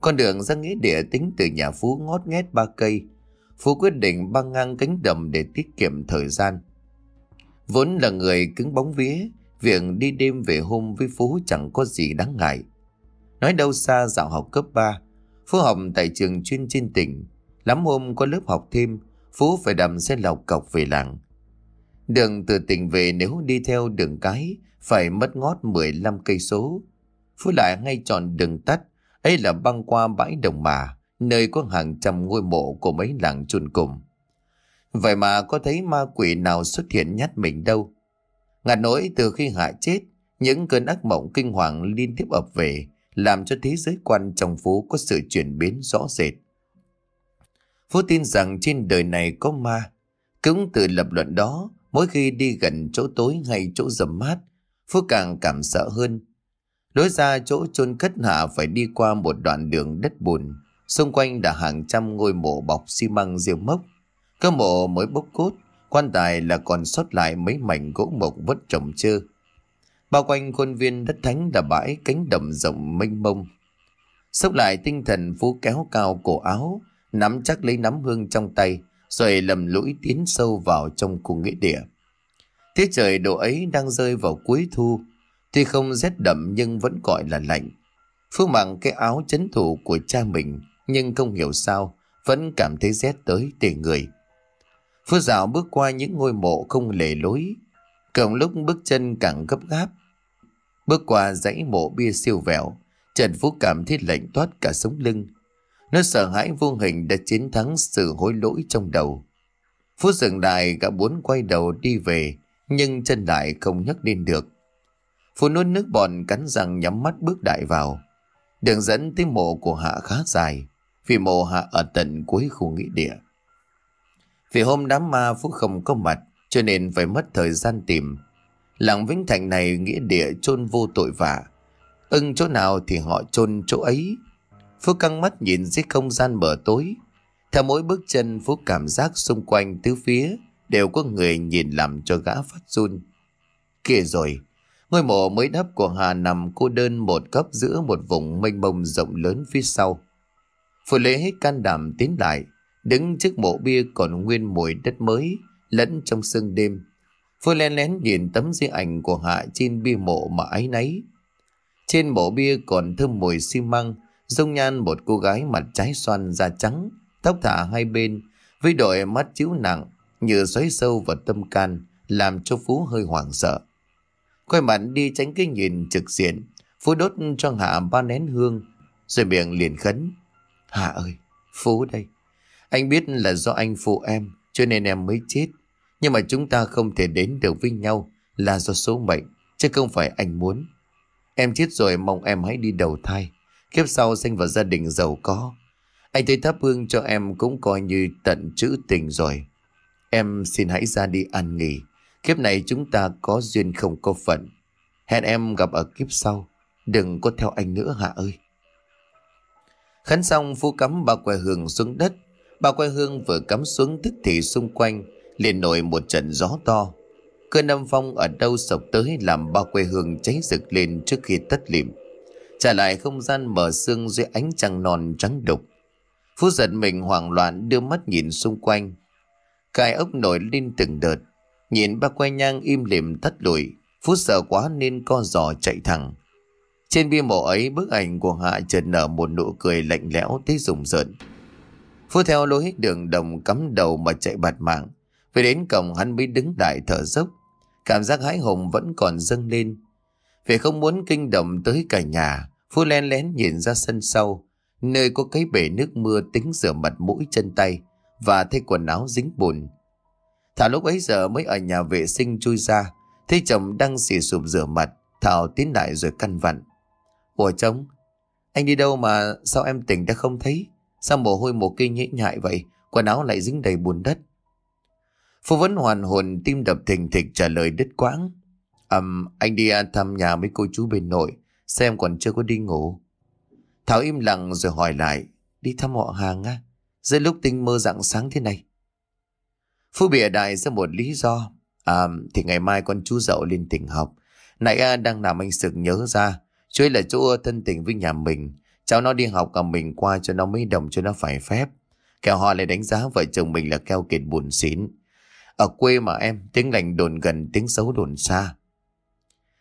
Con đường ra nghĩa địa tính từ nhà Phú ngót nghét ba cây. Phú quyết định băng ngang cánh đồng để tiết kiệm thời gian. Vốn là người cứng bóng vía, việc đi đêm về hôm với Phú chẳng có gì đáng ngại. Nói đâu xa dạo học cấp 3, Phú học tại trường chuyên trên tỉnh. Lắm hôm có lớp học thêm, Phú phải đầm xe lọc cọc về làng. Đường từ tỉnh về nếu đi theo đường cái, phải mất ngót 15 cây số. Phú lại ngay chọn đường tắt, ấy là băng qua bãi đồng mà, nơi có hàng trăm ngôi mộ của mấy làng chôn cùng. Vậy mà có thấy ma quỷ nào xuất hiện nhát mình đâu. Ngạt nỗi từ khi Hạ chết, những cơn ác mộng kinh hoàng liên tiếp ập về, làm cho thế giới quan trong phú có sự chuyển biến rõ rệt. Phú tin rằng trên đời này có ma. Cũng từ lập luận đó, mỗi khi đi gần chỗ tối hay chỗ rầm mát, Phú càng cảm sợ hơn. Lối ra chỗ chôn cất hạ phải đi qua một đoạn đường đất bùn, xung quanh đã hàng trăm ngôi mộ bọc xi măng rêu mốc. Cơ mộ mới bốc cốt, quan tài là còn sót lại mấy mảnh gỗ mộc vất trồng chưa. Bao quanh khuôn viên đất thánh là bãi cánh đầm rộng mênh mông. Sốc lại tinh thần phú kéo cao cổ áo, nắm chắc lấy nắm hương trong tay, rồi lầm lũi tiến sâu vào trong khu nghĩa địa. Tiết trời độ ấy đang rơi vào cuối thu, tuy không rét đậm nhưng vẫn gọi là lạnh. Phương mạng cái áo chấn thủ của cha mình, nhưng không hiểu sao, vẫn cảm thấy rét tới tề người. Phước dạo bước qua những ngôi mộ không lề lối. Cộng lúc bước chân càng gấp gáp. Bước qua dãy mộ bia siêu vẹo. Trần Phú cảm thấy lạnh toát cả sống lưng. Nó sợ hãi vô hình đã chiến thắng sự hối lỗi trong đầu. Phú dừng lại gã muốn quay đầu đi về. Nhưng chân lại không nhấc lên được. Phú nuốt nước bọt cắn răng nhắm mắt bước đại vào. Đường dẫn tới mộ của Hạ khá dài. Vì mộ Hạ ở tận cuối khu nghĩa địa. Vì hôm đám ma Phú không có mặt Cho nên phải mất thời gian tìm Làng Vĩnh Thành này nghĩa địa chôn vô tội vạ Ưng chỗ nào thì họ chôn chỗ ấy Phúc căng mắt nhìn dưới không gian mở tối Theo mỗi bước chân Phúc cảm giác xung quanh tứ phía Đều có người nhìn làm cho gã phát run Kìa rồi Ngôi mộ mới đắp của Hà nằm cô đơn một góc giữa một vùng mênh mông rộng lớn phía sau Phụ lễ hết can đảm tiến lại đứng trước mộ bia còn nguyên mùi đất mới lẫn trong sương đêm phương len lén nhìn tấm di ảnh của hạ trên bia mộ mà áy náy trên mộ bia còn thơm mùi xi măng dung nhan một cô gái mặt trái xoan da trắng tóc thả hai bên với đội mắt chiếu nặng như xoáy sâu vào tâm can làm cho phú hơi hoảng sợ quay mặt đi tránh cái nhìn trực diện phú đốt cho hạ ba nén hương rồi miệng liền khấn hạ ơi phú đây anh biết là do anh phụ em Cho nên em mới chết Nhưng mà chúng ta không thể đến được với nhau Là do số mệnh Chứ không phải anh muốn Em chết rồi mong em hãy đi đầu thai Kiếp sau sinh vào gia đình giàu có Anh thấy thắp hương cho em cũng coi như tận chữ tình rồi Em xin hãy ra đi an nghỉ Kiếp này chúng ta có duyên không có phận Hẹn em gặp ở kiếp sau Đừng có theo anh nữa Hạ ơi Khấn xong Phú cắm bà quẻ hường xuống đất Bà quay hương vừa cắm xuống tức thì xung quanh liền nổi một trận gió to. Cơn âm phong ở đâu sộc tới làm bao quê hương cháy rực lên trước khi tắt lịm. Trả lại không gian mở sương dưới ánh trăng non trắng đục. Phú giật mình hoảng loạn đưa mắt nhìn xung quanh. cài ốc nổi lên từng đợt. Nhìn ba quay nhang im lìm tắt lùi. Phú sợ quá nên co giò chạy thẳng. Trên bia mộ ấy bức ảnh của Hạ chợt nở một nụ cười lạnh lẽo tới rùng rợn. Phú theo lối đường đồng cắm đầu mà chạy bạt mạng. Về đến cổng hắn mới đứng đại thở dốc. Cảm giác hãi hùng vẫn còn dâng lên. Vì không muốn kinh động tới cả nhà, Phú len lén nhìn ra sân sau, nơi có cái bể nước mưa tính rửa mặt mũi chân tay và thay quần áo dính bùn. Thảo lúc ấy giờ mới ở nhà vệ sinh chui ra, thấy chồng đang xì sụp rửa mặt, Thảo tiến lại rồi căn vặn. Ủa chồng, anh đi đâu mà sao em tỉnh đã không thấy? Sao mồ hôi mồ kinh nhễ nhại vậy Quần áo lại dính đầy bùn đất Phú vẫn hoàn hồn tim đập thình thịch trả lời đứt quãng Ẩm um, anh đi à, thăm nhà mấy cô chú bên nội Xem còn chưa có đi ngủ Thảo im lặng rồi hỏi lại Đi thăm họ hàng á à? Giữa lúc tinh mơ rạng sáng thế này Phú bịa đại ra một lý do À thì ngày mai con chú dậu lên tỉnh học Nãy à, đang làm anh sực nhớ ra Chú ấy là chỗ thân tình với nhà mình Cháu nó đi học cả mình qua cho nó mấy đồng cho nó phải phép. Kẻo họ lại đánh giá vợ chồng mình là keo kiệt buồn xín. Ở quê mà em, tiếng lành đồn gần, tiếng xấu đồn xa.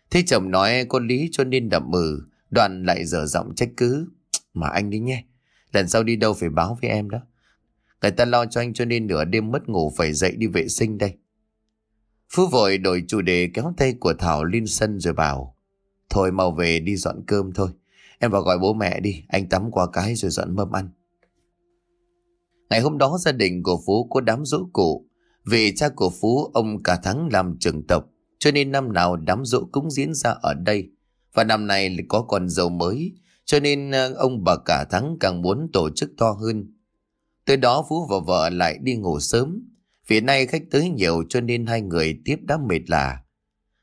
Thế chồng nói có lý cho nên đậm mừ, đoàn lại dở giọng trách cứ. Mà anh đi nhé, lần sau đi đâu phải báo với em đó. Người ta lo cho anh cho nên nửa đêm mất ngủ phải dậy đi vệ sinh đây. Phú vội đổi chủ đề kéo tay của Thảo lên sân rồi bảo Thôi mau về đi dọn cơm thôi Em vào gọi bố mẹ đi, anh tắm qua cái rồi dọn mâm ăn. Ngày hôm đó gia đình của Phú có đám rỗ cụ. Vì cha của Phú ông cả tháng làm trưởng tộc, cho nên năm nào đám rỗ cũng diễn ra ở đây. Và năm nay có con dâu mới, cho nên ờ, ông bà cả tháng càng muốn tổ chức to hơn. Tới đó Phú và vợ lại đi ngủ sớm. Vì nay khách tới nhiều cho nên hai người tiếp đã mệt lạ.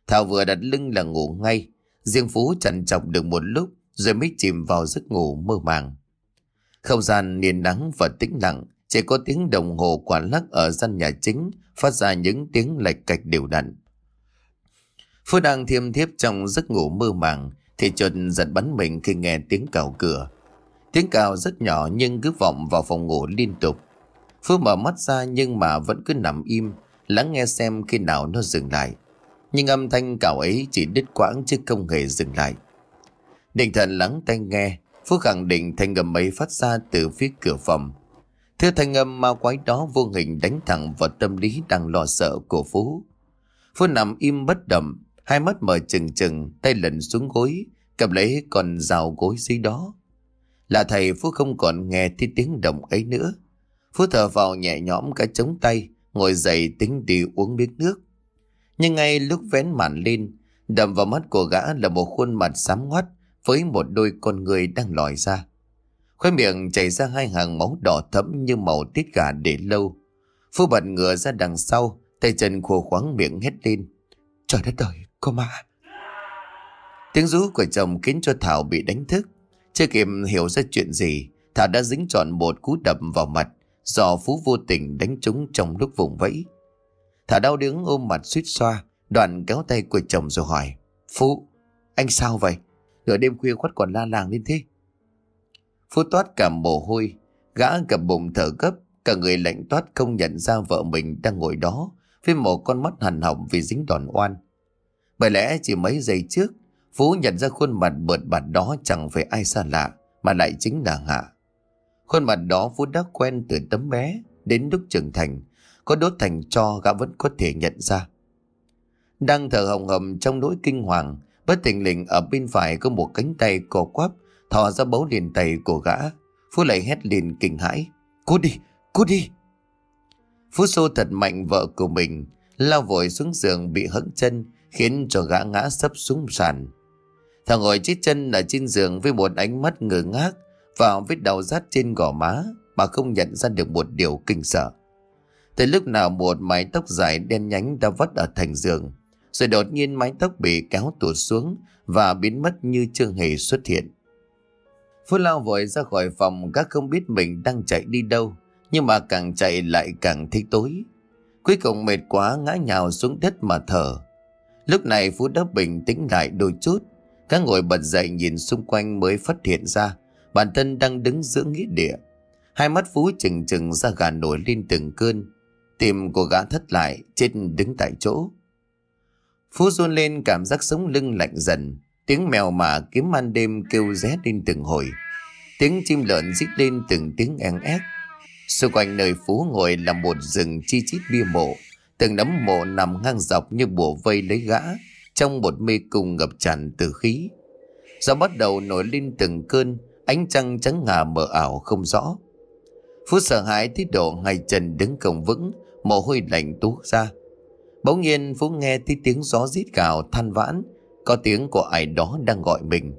Thảo vừa đặt lưng là ngủ ngay. Riêng Phú chằn chọc được một lúc rồi mới chìm vào giấc ngủ mơ màng. Không gian niên nắng và tĩnh lặng, chỉ có tiếng đồng hồ quả lắc ở gian nhà chính phát ra những tiếng lệch cạch đều đặn. Phước đang thiêm thiếp trong giấc ngủ mơ màng thì chợt giật bắn mình khi nghe tiếng cào cửa. Tiếng cào rất nhỏ nhưng cứ vọng vào phòng ngủ liên tục. Phước mở mắt ra nhưng mà vẫn cứ nằm im, lắng nghe xem khi nào nó dừng lại. Nhưng âm thanh cào ấy chỉ đứt quãng chứ không hề dừng lại. Định thần lắng tai nghe, Phú khẳng định thanh âm ấy phát ra từ phía cửa phòng. thưa thanh âm ma quái đó vô hình đánh thẳng vào tâm lý đang lo sợ của Phú. Phú nằm im bất động, hai mắt mở trừng trừng, tay lần xuống gối, cầm lấy còn rào gối dưới đó. Lạ thầy Phú không còn nghe thấy tiếng động ấy nữa. Phú thở vào nhẹ nhõm cái chống tay, ngồi dậy tính đi uống miếng nước. Nhưng ngay lúc vén màn lên, đầm vào mắt của gã là một khuôn mặt sám ngoắt, với một đôi con người đang lòi ra. Khóe miệng chảy ra hai hàng máu đỏ thẫm như màu tiết gà để lâu. Phu bật ngựa ra đằng sau, tay chân khô khoáng miệng hét lên. Trời đất ơi, có ma! Tiếng rú của chồng khiến cho Thảo bị đánh thức. Chưa kịp hiểu ra chuyện gì, Thảo đã dính trọn một cú đập vào mặt do Phú vô tình đánh trúng trong lúc vùng vẫy. Thảo đau đứng ôm mặt suýt xoa, đoạn kéo tay của chồng rồi hỏi. Phú, anh sao vậy? nửa đêm khuya khuất còn la làng lên thế. Phú toát cả mồ hôi, gã gặp bụng thở gấp, cả người lạnh toát không nhận ra vợ mình đang ngồi đó với một con mắt hằn hỏng vì dính đòn oan. Bởi lẽ chỉ mấy giây trước, Phú nhận ra khuôn mặt bợt bạt đó chẳng phải ai xa lạ, mà lại chính là Hạ. Khuôn mặt đó Phú đã quen từ tấm bé đến lúc trưởng thành, có đốt thành cho gã vẫn có thể nhận ra. Đang thở hồng hầm trong nỗi kinh hoàng, Bất tình lình ở bên phải có một cánh tay cổ quắp thò ra bấu liền tay của gã. Phú lại hét liền kinh hãi. Cút đi, cút đi. Phú xô thật mạnh vợ của mình, lao vội xuống giường bị hững chân, khiến cho gã ngã sấp xuống sàn. Thằng ngồi chết chân ở trên giường với một ánh mắt ngơ ngác và vết đầu rát trên gò má mà không nhận ra được một điều kinh sợ. Tới lúc nào một mái tóc dài đen nhánh đã vắt ở thành giường, rồi đột nhiên mái tóc bị kéo tụt xuống và biến mất như chưa hề xuất hiện. Phú lao vội ra khỏi phòng các không biết mình đang chạy đi đâu, nhưng mà càng chạy lại càng thấy tối. Cuối cùng mệt quá ngã nhào xuống đất mà thở. Lúc này Phú đã bình tĩnh lại đôi chút, các ngồi bật dậy nhìn xung quanh mới phát hiện ra bản thân đang đứng giữa nghĩa địa. Hai mắt Phú chừng chừng ra gà nổi lên từng cơn, tim của gã thất lại trên đứng tại chỗ. Phú run lên cảm giác sống lưng lạnh dần. Tiếng mèo mà kiếm ăn đêm kêu ré lên từng hồi. Tiếng chim lợn rít lên từng tiếng én ép. Xung quanh nơi Phú ngồi là một rừng chi chít bia mộ. Từng nấm mộ nằm ngang dọc như bùa vây lấy gã. Trong một mê cung ngập tràn từ khí. Gió bắt đầu nổi lên từng cơn. Ánh trăng trắng ngà mờ ảo không rõ. Phú sợ hãi thấy độ ngay chân đứng cổng vững. Mồ hôi lạnh tú ra. Bỗng nhiên Phú nghe thấy tiếng gió rít gào than vãn, có tiếng của ai đó đang gọi mình.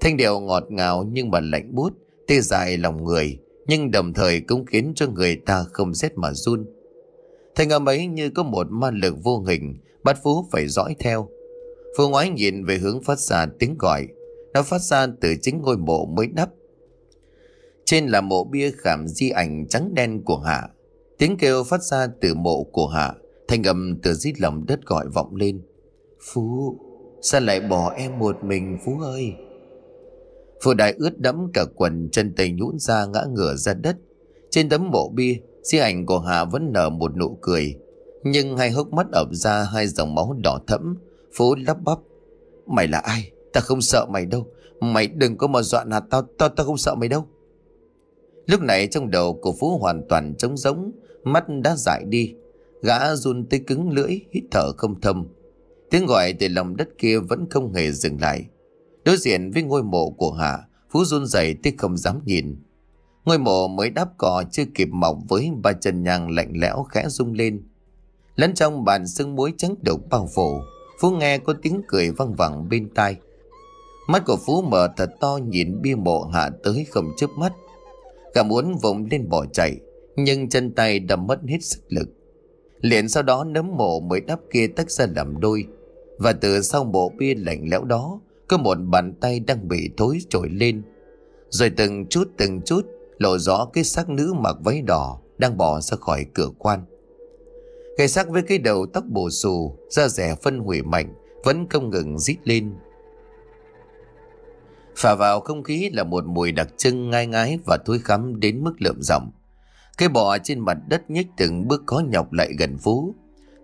Thanh điệu ngọt ngào nhưng mà lạnh bút, tê dại lòng người, nhưng đồng thời cũng khiến cho người ta không rét mà run. Thanh âm ấy như có một ma lực vô hình, bắt Phú phải dõi theo. Phú ngoái nhìn về hướng phát ra tiếng gọi, nó phát ra từ chính ngôi mộ mới đắp. Trên là mộ bia khảm di ảnh trắng đen của Hạ, tiếng kêu phát ra từ mộ của Hạ. Thanh âm từ dưới lòng đất gọi vọng lên Phú Sao lại bỏ em một mình Phú ơi Phú đại ướt đẫm cả quần Chân tay nhũn ra ngã ngửa ra đất Trên tấm bộ bia Di ảnh của Hà vẫn nở một nụ cười Nhưng hai hốc mắt ẩm ra Hai dòng máu đỏ thẫm Phú lắp bắp Mày là ai Ta không sợ mày đâu Mày đừng có mà dọa nạt tao Tao ta không sợ mày đâu Lúc này trong đầu của Phú hoàn toàn trống rỗng Mắt đã dại đi Gã run tới cứng lưỡi, hít thở không thâm. Tiếng gọi từ lòng đất kia vẫn không hề dừng lại. Đối diện với ngôi mộ của Hạ, Phú run rẩy tới không dám nhìn. Ngôi mộ mới đáp cỏ chưa kịp mọc với ba chân nhang lạnh lẽo khẽ rung lên. Lẫn trong bàn sương muối trắng đục bao phủ, Phú nghe có tiếng cười văng vẳng bên tai. Mắt của Phú mở thật to nhìn bia mộ hạ tới không chớp mắt. Cả muốn vùng lên bỏ chạy, nhưng chân tay đã mất hết sức lực. Liền sau đó nấm mộ mới đắp kia tách ra làm đôi Và từ sau bộ bia lạnh lẽo đó Có một bàn tay đang bị thối trồi lên Rồi từng chút từng chút Lộ rõ cái xác nữ mặc váy đỏ Đang bỏ ra khỏi cửa quan Cái xác với cái đầu tóc bù xù Da rẻ phân hủy mạnh Vẫn không ngừng rít lên Phả vào không khí là một mùi đặc trưng ngai ngái và thối khắm đến mức lượm giọng cái bò trên mặt đất nhích từng bước có nhọc lại gần Phú.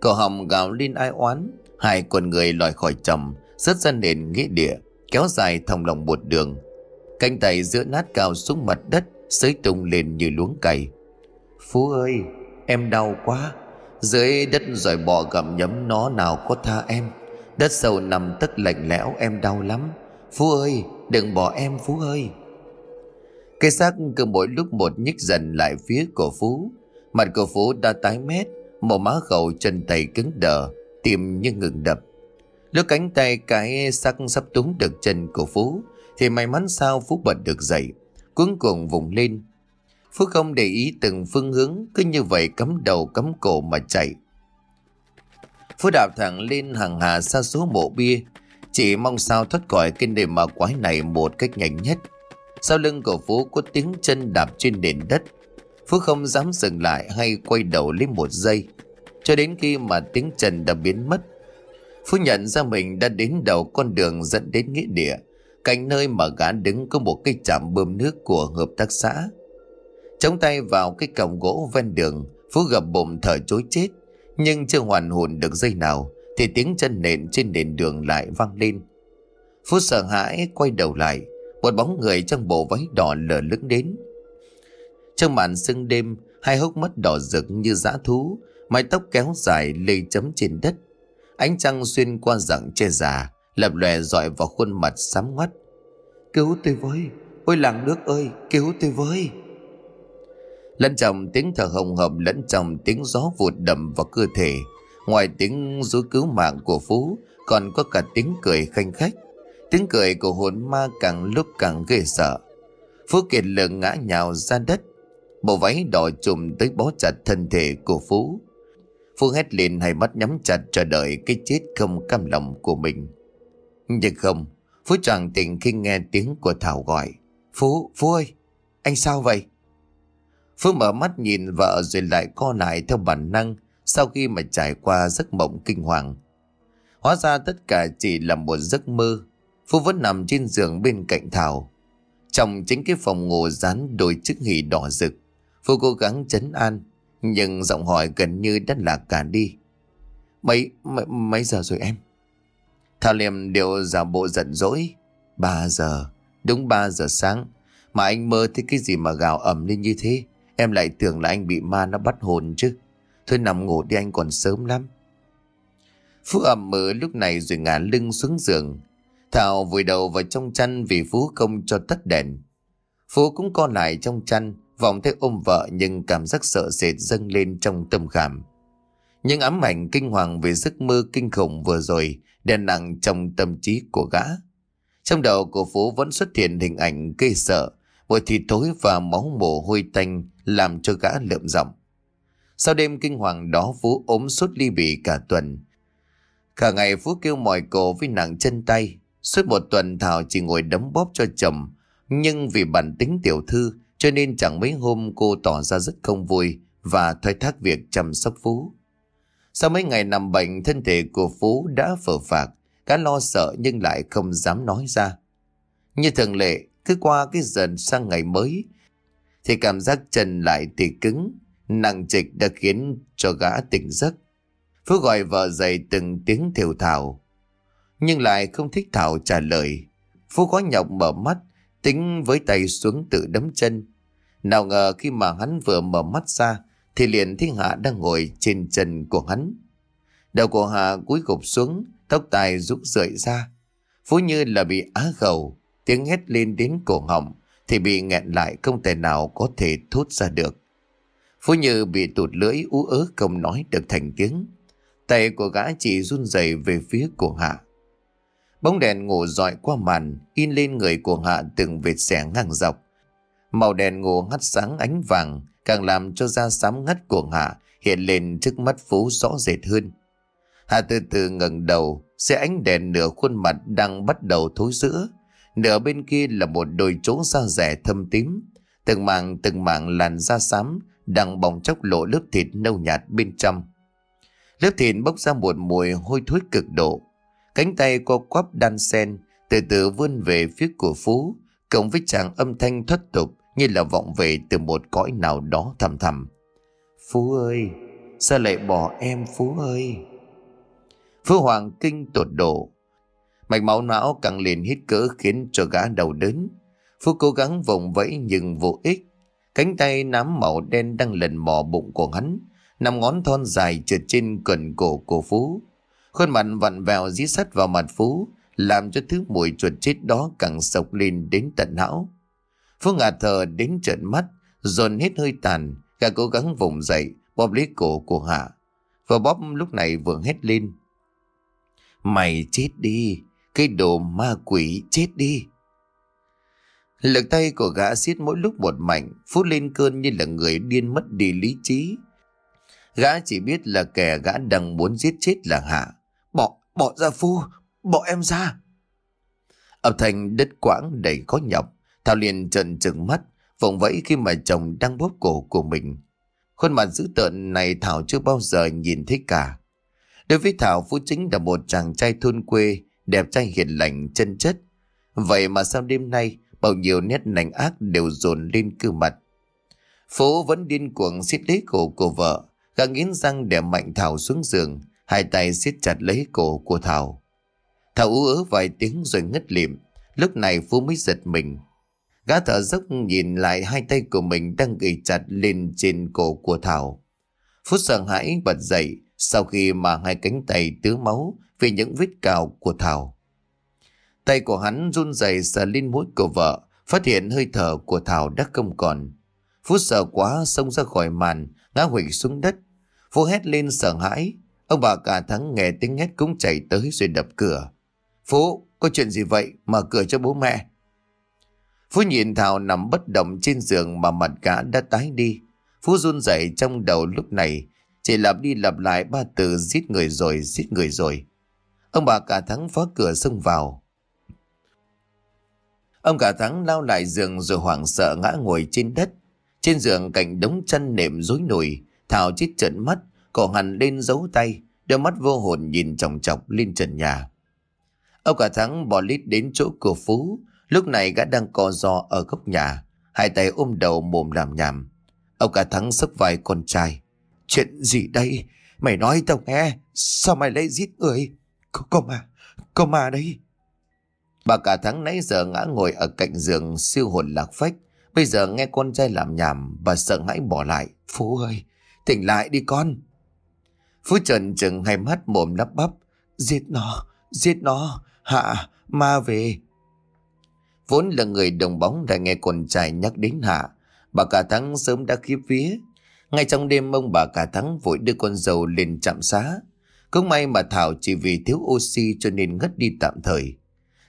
Cậu họng gào lên ai oán, hai con người lòi khỏi trầm rớt ra nền nghĩa địa, kéo dài thòng lòng một đường. Cánh tay giữa nát cao xuống mặt đất, sới tung lên như luống cày. Phú ơi, em đau quá. Dưới đất rồi bò gặm nhấm nó nào có tha em. Đất sâu nằm tất lạnh lẽo em đau lắm. Phú ơi, đừng bỏ em Phú ơi. Cái xác cứ mỗi lúc một nhích dần lại phía cổ Phú. Mặt cổ Phú đã tái mét, màu má gầu chân tay cứng đờ, tim như ngừng đập. Lúc cánh tay cái xác sắp túng được chân của Phú, thì may mắn sao Phú bật được dậy, cuốn cuồng vùng lên. Phú không để ý từng phương hướng, cứ như vậy cắm đầu cắm cổ mà chạy. Phú đạp thẳng lên hàng hà xa số mộ bia, chỉ mong sao thoát khỏi kinh nơi mà quái này một cách nhanh nhất. Sau lưng của Phú có tiếng chân đạp trên nền đất Phú không dám dừng lại hay quay đầu lấy một giây Cho đến khi mà tiếng chân đã biến mất Phú nhận ra mình đã đến đầu con đường dẫn đến nghĩa địa Cạnh nơi mà gã đứng có một cái trạm bơm nước của hợp tác xã Chống tay vào cái còng gỗ ven đường Phú gập bụng thở chối chết Nhưng chưa hoàn hồn được giây nào Thì tiếng chân nện trên nền đường lại vang lên Phú sợ hãi quay đầu lại một bóng người trong bộ váy đỏ lờ lững đến Trong màn sương đêm Hai hốc mắt đỏ rực như dã thú Mái tóc kéo dài lê chấm trên đất Ánh trăng xuyên qua rặng che già Lập lòe dọi vào khuôn mặt sám ngoắt Cứu tôi với Ôi làng nước ơi cứu tôi với Lẫn trong tiếng thở hồng hộc Lẫn trong tiếng gió vụt đầm vào cơ thể Ngoài tiếng rú cứu mạng của Phú Còn có cả tiếng cười khanh khách Tiếng cười của hồn ma càng lúc càng ghê sợ. Phú Kiệt lượng ngã nhào ra đất. Bộ váy đỏ trùm tới bó chặt thân thể của Phú. Phú hét lên hai mắt nhắm chặt chờ đợi cái chết không cam lòng của mình. Nhưng không, Phú choàng tỉnh khi nghe tiếng của Thảo gọi. Phú, Phú ơi, anh sao vậy? Phú mở mắt nhìn vợ rồi lại co lại theo bản năng sau khi mà trải qua giấc mộng kinh hoàng. Hóa ra tất cả chỉ là một giấc mơ Phú vẫn nằm trên giường bên cạnh Thảo Trong chính cái phòng ngủ dán đôi chiếc hỉ đỏ rực Phú cố gắng chấn an Nhưng giọng hỏi gần như đã lạc cả đi Mấy, mấy, mấy giờ rồi em? Thảo liềm đều giả bộ giận dỗi ba giờ, đúng ba giờ sáng Mà anh mơ thấy cái gì mà gào ẩm lên như thế Em lại tưởng là anh bị ma nó bắt hồn chứ Thôi nằm ngủ đi anh còn sớm lắm Phú ẩm mơ lúc này rồi ngả lưng xuống giường Thảo vùi đầu vào trong chăn vì Phú không cho tắt đèn. Phú cũng co lại trong chăn, vòng tay ôm vợ nhưng cảm giác sợ sệt dâng lên trong tâm khảm. Những ám ảnh kinh hoàng về giấc mơ kinh khủng vừa rồi đè nặng trong tâm trí của gã. Trong đầu của Phú vẫn xuất hiện hình ảnh gây sợ, bởi thịt thối và máu mồ hôi tanh làm cho gã lợm giọng. Sau đêm kinh hoàng đó Phú ốm suốt ly bì cả tuần. Cả ngày Phú kêu mỏi cổ với nặng chân tay, Suốt một tuần Thảo chỉ ngồi đấm bóp cho chồng, nhưng vì bản tính tiểu thư cho nên chẳng mấy hôm cô tỏ ra rất không vui và thoái thác việc chăm sóc Phú. Sau mấy ngày nằm bệnh, thân thể của Phú đã phở phạc, đã lo sợ nhưng lại không dám nói ra. Như thường lệ, cứ qua cái dần sang ngày mới, thì cảm giác chân lại tì cứng, nặng trịch đã khiến cho gã tỉnh giấc. Phú gọi vợ dậy từng tiếng thiểu thảo, nhưng lại không thích Thảo trả lời. Phú khó nhọc mở mắt, tính với tay xuống tự đấm chân. Nào ngờ khi mà hắn vừa mở mắt ra, thì liền thiên hạ đang ngồi trên chân của hắn. Đầu của hạ cúi gục xuống, tóc tai rút rượi ra. Phú như là bị á gầu, tiếng hét lên đến cổ họng thì bị nghẹn lại không thể nào có thể thốt ra được. Phú Như bị tụt lưỡi ú ớ không nói được thành tiếng. Tay của gã chỉ run rẩy về phía của Hạ. Bóng đèn ngủ dọi qua màn, in lên người của Hạ từng vệt xẻ ngang dọc. Màu đèn ngủ hắt sáng ánh vàng, càng làm cho da xám ngắt của Hạ hiện lên trước mắt Phú rõ rệt hơn. Hạ từ từ ngẩng đầu, xe ánh đèn nửa khuôn mặt đang bắt đầu thối rữa Nửa bên kia là một đôi chỗ da rẻ thâm tím, từng mảng từng mảng làn da xám đang bong chóc lộ lớp thịt nâu nhạt bên trong. Lớp thịt bốc ra một mùi hôi thối cực độ, Cánh tay co quắp đan sen Từ từ vươn về phía của Phú Cộng với chàng âm thanh thất tục Như là vọng về từ một cõi nào đó thầm thầm Phú ơi Sao lại bỏ em Phú ơi Phú Hoàng kinh tột độ Mạch máu não càng liền hít cỡ khiến cho gã đầu đớn Phú cố gắng vùng vẫy nhưng vô ích Cánh tay nám màu đen đang lần mò bụng của hắn Nằm ngón thon dài trượt trên cần cổ của Phú Khuôn mặt vặn vẹo dí sắt vào mặt Phú, làm cho thứ mùi chuột chết đó càng sộc lên đến tận não. Phú ngả thờ đến trợn mắt, dồn hết hơi tàn, gã cố gắng vùng dậy, bóp lấy cổ của Hạ. Và bóp lúc này vừa hét lên. Mày chết đi, cái đồ ma quỷ chết đi. Lực tay của gã xiết mỗi lúc một mạnh, Phú lên cơn như là người điên mất đi lý trí. Gã chỉ biết là kẻ gã đang muốn giết chết là Hạ. Bỏ ra Phu, bỏ em ra. Âm thanh đứt quãng đầy khó nhọc, Thảo liền trợn trừng mắt, vòng vẫy khi mà chồng đang bóp cổ của mình. Khuôn mặt dữ tợn này Thảo chưa bao giờ nhìn thấy cả. Đối với Thảo, Phú chính là một chàng trai thôn quê, đẹp trai hiền lành, chân chất. Vậy mà sau đêm nay bao nhiêu nét lành ác đều dồn lên cư mặt. Phú vẫn điên cuồng xít lấy cổ của vợ, gã nghiến răng để mạnh Thảo xuống giường, Hai tay siết chặt lấy cổ của Thảo Thảo ú ớ vài tiếng rồi ngất lịm Lúc này Phú mới giật mình Gã thở dốc nhìn lại hai tay của mình đang gầy chặt lên trên cổ của Thảo. Phút sợ hãi bật dậy sau khi mà hai cánh tay tứ máu vì những vết cào của Thảo. Tay của hắn run rẩy sờ lên mũi của vợ, phát hiện hơi thở của Thảo đã không còn. Phút sợ quá xông ra khỏi màn, ngã hủy xuống đất. Phú hét lên sợ hãi, Ông bà cả thắng nghe tiếng hét cũng chạy tới rồi đập cửa. Phú, có chuyện gì vậy? Mở cửa cho bố mẹ. Phú nhìn Thảo nằm bất động trên giường mà mặt cả đã tái đi. Phú run rẩy trong đầu lúc này, chỉ lặp đi lặp lại ba từ giết người rồi, giết người rồi. Ông bà cả thắng phá cửa xông vào. Ông cả thắng lao lại giường rồi hoảng sợ ngã ngồi trên đất. Trên giường cạnh đống chân nệm rối nổi, Thảo chít trợn mắt, cổ hẳn lên giấu tay, đôi mắt vô hồn nhìn chòng chọc lên trần nhà. Ông cả thắng bỏ lít đến chỗ cửa phú, lúc này gã đang co giò ở góc nhà, hai tay ôm đầu mồm làm nhảm. Ông cả thắng sức vai con trai. Chuyện gì đây? Mày nói tao nghe, sao mày lấy giết người? Có, có mà, có mà đấy. Bà cả thắng nãy giờ ngã ngồi ở cạnh giường siêu hồn lạc phách. Bây giờ nghe con trai làm nhảm, bà sợ hãi bỏ lại. Phú ơi, tỉnh lại đi con. Phú trần chừng hai mắt mồm lắp bắp. Giết nó, giết nó, hạ, ma về. Vốn là người đồng bóng đã nghe con trai nhắc đến hạ. Bà cả thắng sớm đã khiếp vía. Ngay trong đêm ông bà cả thắng vội đưa con dâu lên trạm xá. Cũng may mà Thảo chỉ vì thiếu oxy cho nên ngất đi tạm thời.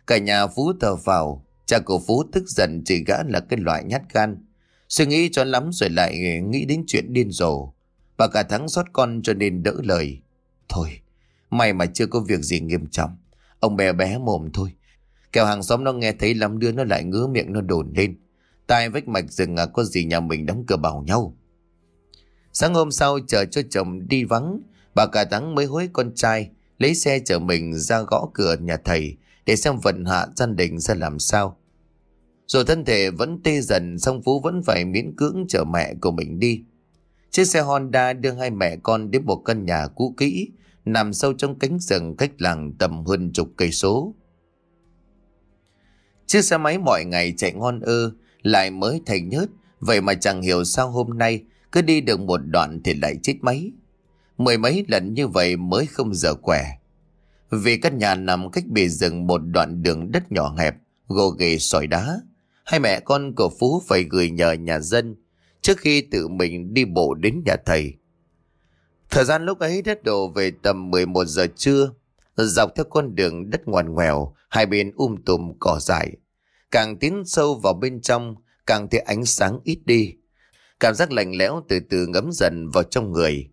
Cả nhà Phú thờ vào, cha của Phú tức giận chỉ gã là cái loại nhát gan. Suy nghĩ cho lắm rồi lại nghĩ đến chuyện điên rồ. Bà cả thắng xót con cho nên đỡ lời Thôi May mà chưa có việc gì nghiêm trọng Ông bé bé mồm thôi Kẻo hàng xóm nó nghe thấy lắm đứa nó lại ngứa miệng nó đồn lên Tai vách mạch rừng à, có gì nhà mình đóng cửa bảo nhau Sáng hôm sau chờ cho chồng đi vắng Bà cả thắng mới hối con trai Lấy xe chở mình ra gõ cửa nhà thầy Để xem vận hạ gian đình ra làm sao Rồi thân thể vẫn tê dần Xong Phú vẫn phải miễn cưỡng chở mẹ của mình đi Chiếc xe Honda đưa hai mẹ con đến một căn nhà cũ kỹ, nằm sâu trong cánh rừng cách làng tầm hơn chục cây số. Chiếc xe máy mọi ngày chạy ngon ơ, lại mới thành nhớt, vậy mà chẳng hiểu sao hôm nay cứ đi được một đoạn thì lại chết máy. Mười mấy lần như vậy mới không giờ quẻ. Vì căn nhà nằm cách bì rừng một đoạn đường đất nhỏ hẹp, gồ ghề sỏi đá. Hai mẹ con của Phú phải gửi nhờ nhà dân trước khi tự mình đi bộ đến nhà thầy. Thời gian lúc ấy đất đổ về tầm 11 giờ trưa, dọc theo con đường đất ngoằn ngoèo, hai bên um tùm cỏ dại. Càng tiến sâu vào bên trong, càng thấy ánh sáng ít đi. Cảm giác lạnh lẽo từ từ ngấm dần vào trong người.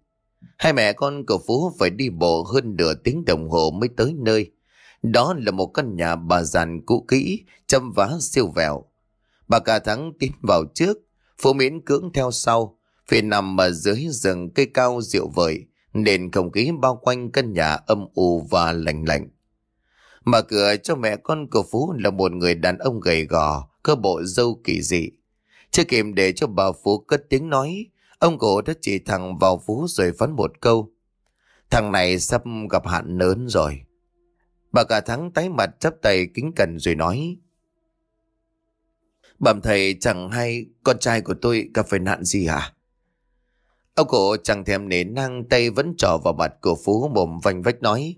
Hai mẹ con cậu Phú phải đi bộ hơn nửa tiếng đồng hồ mới tới nơi. Đó là một căn nhà bà giàn cũ kỹ, châm vá siêu vẹo. Bà cả thắng tiến vào trước, Phú Miễn cưỡng theo sau, vì nằm ở dưới rừng cây cao rượu vời nên không khí bao quanh căn nhà âm u và lạnh lạnh. Mở cửa cho mẹ con của Phú là một người đàn ông gầy gò, cơ bộ dâu kỳ dị. Chưa kịp để cho bà Phú cất tiếng nói, ông cổ đã chỉ thẳng vào Phú rồi phán một câu. Thằng này sắp gặp hạn lớn rồi. Bà cả thắng tái mặt chắp tay kính cẩn rồi nói. Bẩm thầy chẳng hay con trai của tôi gặp phải nạn gì hả? Ông cụ chẳng thèm nể năng tay vẫn trò vào mặt của Phú mồm vanh vách nói.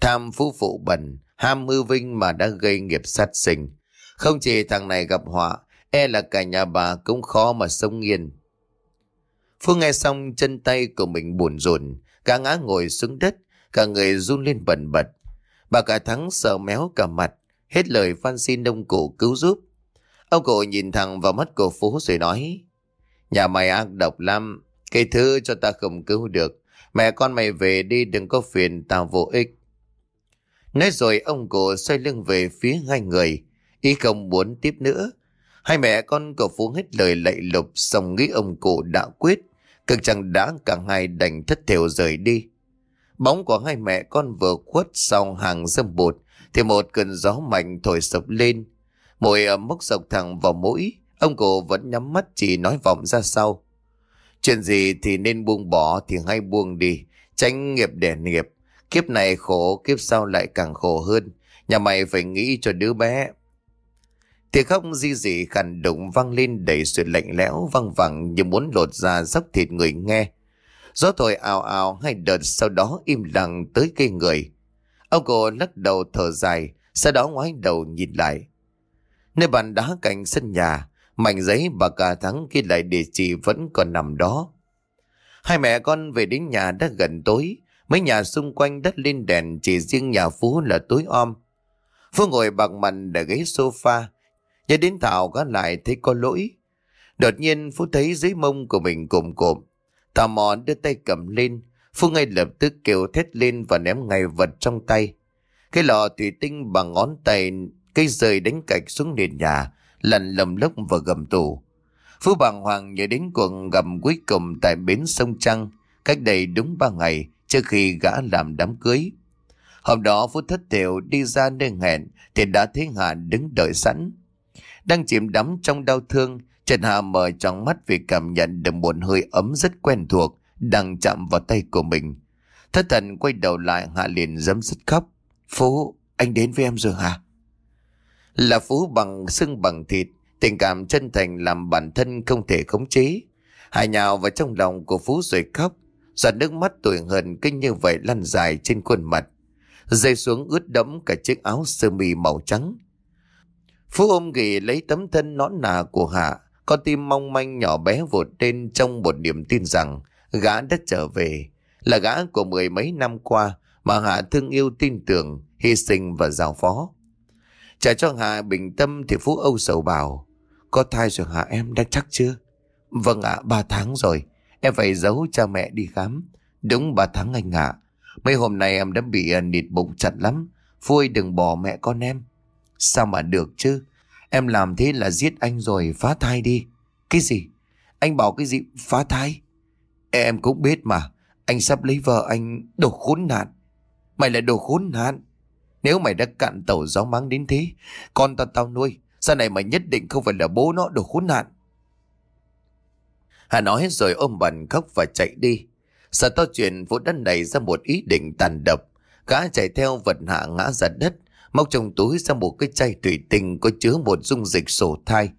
Tham phú phụ bẩn, ham mưu vinh mà đã gây nghiệp sát sinh. Không chỉ thằng này gặp họa, e là cả nhà bà cũng khó mà sống yên. Phú nghe xong chân tay của mình buồn rùn cả ngã ngồi xuống đất, cả người run lên bần bật. Bà cả thắng sợ méo cả mặt, hết lời van xin ông cụ cứu giúp. Ông cụ nhìn thẳng vào mắt cô Phú rồi nói. Nhà mày ác độc lắm. cây thứ cho ta không cứu được. Mẹ con mày về đi đừng có phiền tao vô ích. Nói rồi ông cụ xoay lưng về phía hai người. Ý không muốn tiếp nữa. Hai mẹ con cậu Phú hết lời lạy lục xong nghĩ ông cụ đã quyết. Cực chẳng đã cả hai đành thất thiểu rời đi. Bóng của hai mẹ con vừa khuất sau hàng dâm bột thì một cơn gió mạnh thổi sập lên Mùi ẩm mốc sộc thẳng vào mũi, ông cụ vẫn nhắm mắt chỉ nói vọng ra sau. Chuyện gì thì nên buông bỏ thì hay buông đi, tránh nghiệp để nghiệp. Kiếp này khổ, kiếp sau lại càng khổ hơn. Nhà mày phải nghĩ cho đứa bé. Thì không di dị khẳng đụng vang lên đầy sự lạnh lẽo văng vẳng như muốn lột ra dốc thịt người nghe. Gió thổi ào ào hai đợt sau đó im lặng tới cây người. Ông cô lắc đầu thở dài, sau đó ngoái đầu nhìn lại. Nơi bàn đá cạnh sân nhà, mảnh giấy bà cả thắng khi lại địa chỉ vẫn còn nằm đó. Hai mẹ con về đến nhà đã gần tối, mấy nhà xung quanh đất lên đèn chỉ riêng nhà Phú là tối om. Phú ngồi bạc mặt để ghế sofa, nhớ đến Thảo gã lại thấy có lỗi. Đột nhiên Phú thấy dưới mông của mình cụm cụm. tò Mòn đưa tay cầm lên, Phú ngay lập tức kêu thét lên và ném ngay vật trong tay. Cái lọ thủy tinh bằng ngón tay cây rơi đánh cạch xuống nền nhà, lăn lầm lốc và gầm tủ. Phú bàng hoàng nhớ đến cuộc gầm cuối cùng tại bến sông Trăng, cách đây đúng ba ngày trước khi gã làm đám cưới. Hôm đó Phú thất tiểu đi ra nơi hẹn thì đã thấy Hà đứng đợi sẵn. Đang chìm đắm trong đau thương, Trần Hà mở trong mắt vì cảm nhận được một hơi ấm rất quen thuộc đang chạm vào tay của mình. Thất thần quay đầu lại Hạ liền dấm dứt khóc. Phú, anh đến với em rồi hả? Là phú bằng xương bằng thịt, tình cảm chân thành làm bản thân không thể khống chế. Hải nhào vào trong lòng của phú rồi khóc, giọt nước mắt tuổi hờn kinh như vậy lăn dài trên khuôn mặt. Rơi xuống ướt đẫm cả chiếc áo sơ mi màu trắng. Phú ôm ghì lấy tấm thân nõn nà của Hạ, con tim mong manh nhỏ bé vụt lên trong một niềm tin rằng gã đã trở về, là gã của mười mấy năm qua mà Hạ thương yêu tin tưởng, hy sinh và giao phó. Trả cho Hà bình tâm thì Phú Âu sầu bảo Có thai rồi Hà em đã chắc chưa? Vâng ạ, à, 3 tháng rồi Em phải giấu cha mẹ đi khám Đúng 3 tháng anh ạ Mấy hôm nay em đã bị à, nịt bụng chặt lắm Phú ơi đừng bỏ mẹ con em Sao mà được chứ Em làm thế là giết anh rồi phá thai đi Cái gì? Anh bảo cái gì phá thai? Em cũng biết mà Anh sắp lấy vợ anh đồ khốn nạn Mày là đồ khốn nạn nếu mày đã cạn tàu gió mắng đến thế Con tao tao nuôi Sau này mày nhất định không phải là bố nó đồ khốn nạn Hà nói rồi ôm bàn khóc và chạy đi Sợ to chuyện vũ đất này ra một ý định tàn độc Gã chạy theo vật hạ ngã ra đất Móc trong túi ra một cái chai thủy tinh Có chứa một dung dịch sổ thai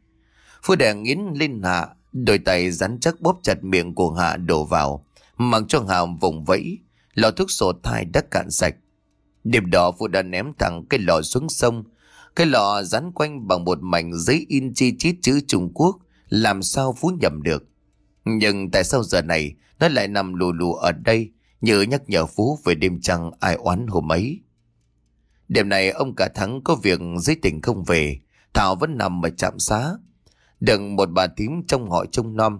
Phu đẻ nghiến lên hạ Đôi tay rắn chắc bóp chặt miệng của hạ đổ vào Mặc cho hạ vùng vẫy Lọ thuốc sổ thai đã cạn sạch Đêm đó Phú đã ném thẳng cái lò xuống sông. Cái lò dán quanh bằng một mảnh giấy in chi chít chữ Trung Quốc. Làm sao Phú nhầm được. Nhưng tại sao giờ này nó lại nằm lù lù ở đây như nhắc nhở Phú về đêm trăng ai oán hôm ấy. Đêm này ông cả thắng có việc giấy tỉnh không về. Thảo vẫn nằm ở trạm xá. Đừng một bà tím trong họ trông nom.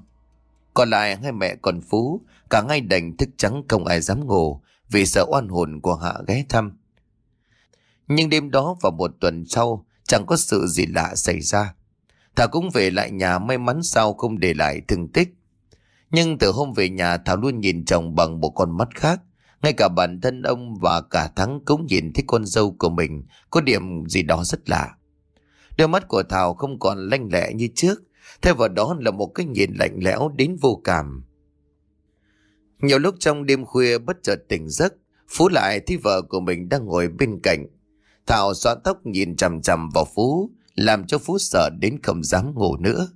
Còn lại hai mẹ còn Phú, cả ngay đành thức trắng không ai dám ngủ vì sợ oan hồn của Hạ ghé thăm. Nhưng đêm đó và một tuần sau chẳng có sự gì lạ xảy ra. Thảo cũng về lại nhà may mắn sau không để lại thương tích. Nhưng từ hôm về nhà Thảo luôn nhìn chồng bằng một con mắt khác. Ngay cả bản thân ông và cả Thắng cũng nhìn thấy con dâu của mình có điểm gì đó rất lạ. Đôi mắt của Thảo không còn lanh lẹ như trước, thay vào đó là một cái nhìn lạnh lẽo đến vô cảm. Nhiều lúc trong đêm khuya bất chợt tỉnh giấc, Phú lại thấy vợ của mình đang ngồi bên cạnh. Thảo xóa tóc nhìn chằm chằm vào Phú, làm cho Phú sợ đến không dám ngủ nữa.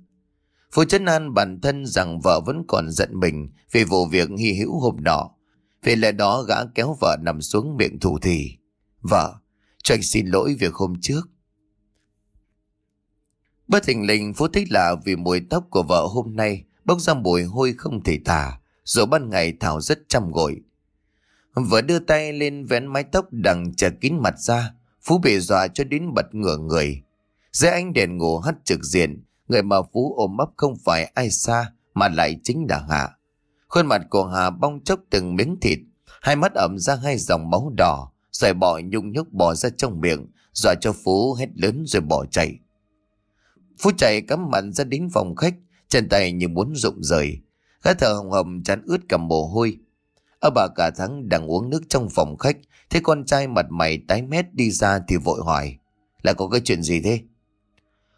Phú chấn an bản thân rằng vợ vẫn còn giận mình vì vụ việc hy hữu hôm nọ. Vì lẽ đó gã kéo vợ nằm xuống miệng thủ thì. Vợ, cho anh xin lỗi việc hôm trước. Bất thình lình Phú thích lạ vì mùi tóc của vợ hôm nay bốc ra mùi hôi không thể tả rồi ban ngày Thảo rất chăm gội Vừa đưa tay lên vén mái tóc đằng che kín mặt ra Phú bị dọa cho đến bật ngửa người Dưới ánh đèn ngủ hắt trực diện Người mà Phú ôm ấp không phải ai xa Mà lại chính là Hạ Khuôn mặt của Hà bong chốc từng miếng thịt, hai mắt ẩm ra hai dòng máu đỏ, rồi bỏ nhung nhúc bỏ ra trong miệng, dọa cho Phú hét lớn rồi bỏ chạy. Phú chạy cắm mặt ra đến phòng khách, chân tay như muốn rụng rời, Gã thợ hồng hầm chán ướt cầm mồ hôi. Ở bà cả thắng đang uống nước trong phòng khách, thấy con trai mặt mày tái mét đi ra thì vội hỏi. Là có cái chuyện gì thế?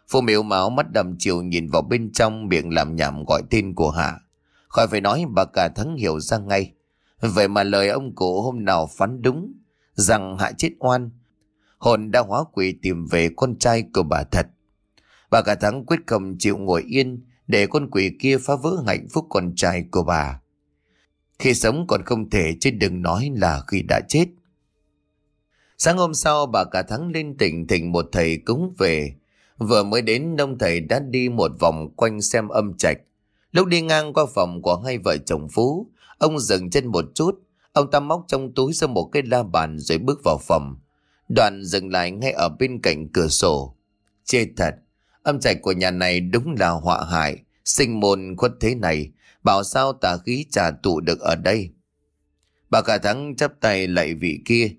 Phụ miếu máu mắt đầm chiều nhìn vào bên trong miệng làm nhảm gọi tên của Hạ. Khỏi phải nói bà cả thắng hiểu ra ngay. Vậy mà lời ông cụ hôm nào phán đúng rằng Hạ chết oan. Hồn đã hóa quỷ tìm về con trai của bà thật. Bà cả thắng quyết không chịu ngồi yên để con quỷ kia phá vỡ hạnh phúc con trai của bà. Khi sống còn không thể chứ đừng nói là khi đã chết. Sáng hôm sau bà cả thắng lên tỉnh thỉnh một thầy cúng về. Vừa mới đến nông thầy đã đi một vòng quanh xem âm trạch. Lúc đi ngang qua phòng của hai vợ chồng Phú, ông dừng chân một chút. Ông ta móc trong túi ra một cái la bàn rồi bước vào phòng. Đoạn dừng lại ngay ở bên cạnh cửa sổ. Chê thật, Âm trạch của nhà này đúng là họa hại, sinh môn khuất thế này, bảo sao tà khí trà tụ được ở đây. Bà cả thắng chắp tay lạy vị kia.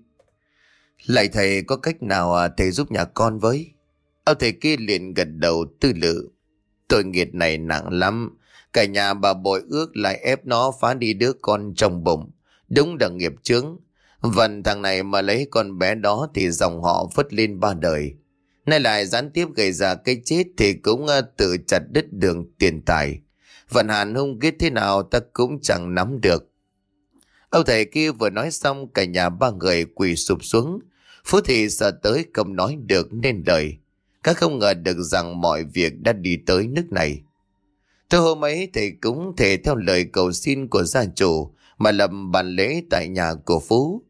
lạy thầy có cách nào à, thầy giúp nhà con với? Ông thầy kia liền gật đầu tư lự. Tội nghiệt này nặng lắm, cả nhà bà bội ước lại ép nó phá đi đứa con trong bụng. Đúng là nghiệp chướng. Vần thằng này mà lấy con bé đó thì dòng họ vất lên ba đời nay lại gián tiếp gây ra cái chết thì cũng ờ, tự chặt đứt đường tiền tài. Vận hạn hung kết thế nào ta cũng chẳng nắm được. Ông thầy kia vừa nói xong cả nhà ba người quỳ sụp xuống. Phú thị sợ tới không nói được nên lời. Các không ngờ được rằng mọi việc đã đi tới nước này. Từ hôm ấy thầy cũng thể theo lời cầu xin của gia chủ mà lập bàn lễ tại nhà của Phú.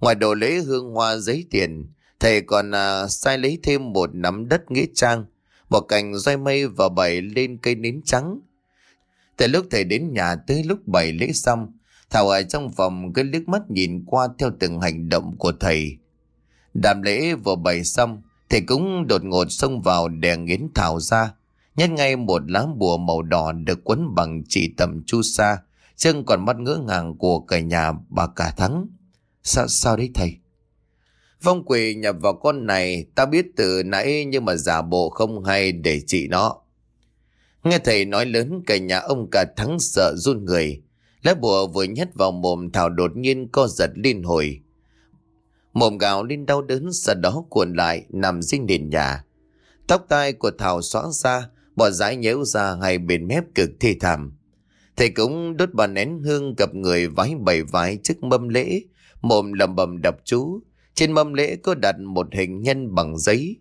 Ngoài đồ lễ hương hoa giấy tiền, Thầy còn à, sai lấy thêm một nắm đất nghĩa trang, một cành roi mây và bày lên cây nến trắng. Từ lúc thầy đến nhà tới lúc bày lễ xong, Thảo ở trong phòng cứ liếc mắt nhìn qua theo từng hành động của thầy. Đàm lễ vừa bày xong, thầy cũng đột ngột xông vào đè nghiến Thảo ra. Nhất ngay một lá bùa màu đỏ được quấn bằng chỉ tầm chu sa, chân còn mắt ngỡ ngàng của cả nhà bà cả thắng. Sao, sao đấy thầy? Phong quỷ nhập vào con này Ta biết từ nãy nhưng mà giả bộ không hay để trị nó Nghe thầy nói lớn cả nhà ông cả thắng sợ run người Lá bùa vừa nhét vào mồm Thảo đột nhiên co giật liên hồi Mồm gào lên đau đớn sau đó cuộn lại nằm dinh nền nhà Tóc tai của Thảo xóa ra Bỏ dãi nhéo ra hai bên mép cực thi thảm Thầy cũng đốt bàn nén hương gặp người vái bầy vái trước mâm lễ Mồm lầm bầm đập chú trên mâm lễ có đặt một hình nhân bằng giấy.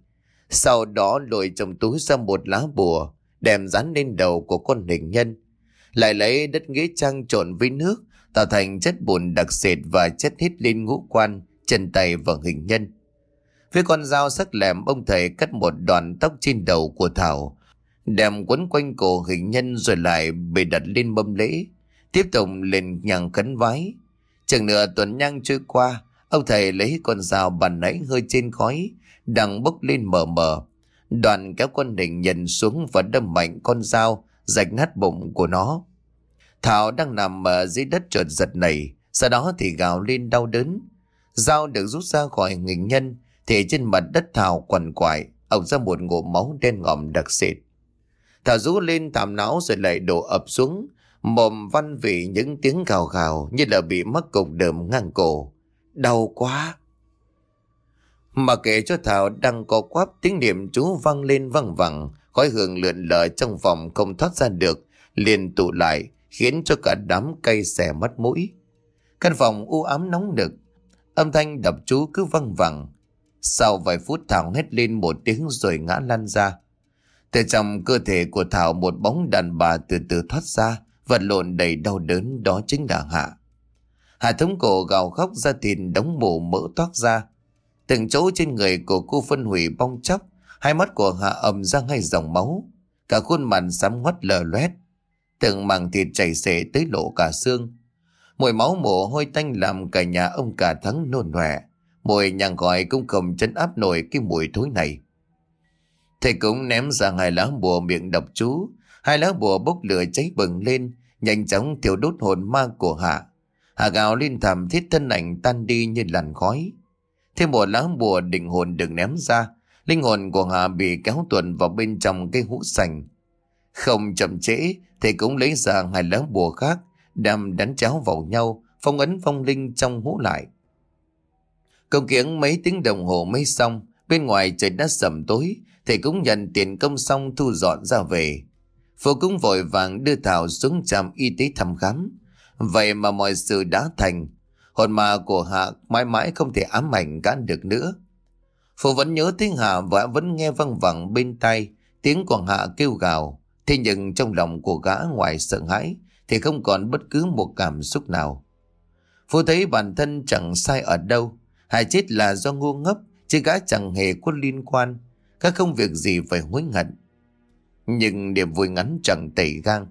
Sau đó lội trong túi ra một lá bùa, đem dán lên đầu của con hình nhân. Lại lấy đất nghĩa trăng trộn với nước, tạo thành chất bùn đặc sệt và chất hít lên ngũ quan, chân tay và hình nhân. Với con dao sắc lẻm, ông thầy cắt một đoạn tóc trên đầu của Thảo, đem quấn quanh cổ hình nhân rồi lại bị đặt lên mâm lễ tiếp tục lên nhằng khấn vái chừng nửa tuần nhang trôi qua Ông thầy lấy con dao bàn nãy hơi trên khói, đang bốc lên mờ mờ. Đoàn kéo con đỉnh nhận xuống và đâm mạnh con dao, rạch nát bụng của nó. Thảo đang nằm ở dưới đất trượt giật này, sau đó thì gào lên đau đớn. Dao được rút ra khỏi nghịch nhân, thì trên mặt đất Thảo quằn quại, Ông ra một ngụm máu đen ngòm đặc sệt. Thảo rú lên thảm não rồi lại đổ ập xuống, mồm văn vị những tiếng gào gào như là bị mắc cục đờm ngang cổ. Đau quá. Mà kể cho Thảo đang có quáp tiếng niệm chú văng lên văng vẳng, khói hương lượn lờ trong phòng không thoát ra được, liền tụ lại, khiến cho cả đám cây xè mất mũi. Căn phòng u ám nóng nực, âm thanh đập chú cứ văng vẳng. Sau vài phút Thảo hét lên một tiếng rồi ngã lăn ra. Từ trong cơ thể của Thảo một bóng đàn bà từ từ thoát ra, vật lộn đầy đau đớn đó chính là Hạ. Hà thống cổ gào khóc ra thịt đống mổ mỡ toát ra. Từng chỗ trên người của cô phân hủy bong chóc, hai mắt của hạ ầm ra ngay dòng máu. Cả khuôn mặt sám ngoắt lờ loét, từng màng thịt chảy xệ tới lộ cả xương. Mùi máu mồ hôi tanh làm cả nhà ông cả thắng nôn nòe. Mùi nhàng gọi cũng không chấn áp nổi cái mùi thối này. Thầy cũng ném ra hai lá bùa miệng độc chú. Hai lá bùa bốc lửa cháy bừng lên, nhanh chóng thiêu đốt hồn ma của Hạ. Hà gào lên thầm thiết thân ảnh tan đi như làn khói. Thêm một lá bùa định hồn được ném ra. Linh hồn của Hà bị kéo tuần vào bên trong cây hũ sành. Không chậm trễ, thầy cũng lấy ra hai lá bùa khác, đâm đánh cháo vào nhau, phong ấn phong linh trong hũ lại. Công kiếng mấy tiếng đồng hồ mới xong, bên ngoài trời đã sầm tối, thầy cũng nhận tiền công xong thu dọn ra về. phụ cũng vội vàng đưa Thảo xuống trạm y tế thăm khám. Vậy mà mọi sự đã thành Hồn ma của Hạ mãi mãi không thể ám ảnh gán được nữa Phù vẫn nhớ tiếng Hạ và vẫn nghe văng vẳng bên tai Tiếng của Hạ kêu gào Thế nhưng trong lòng của gã ngoài sợ hãi Thì không còn bất cứ một cảm xúc nào Phú thấy bản thân chẳng sai ở đâu Hải chết là do ngu ngốc Chứ gã chẳng hề có liên quan Các công việc gì phải hối hận Nhưng niềm vui ngắn chẳng tẩy gang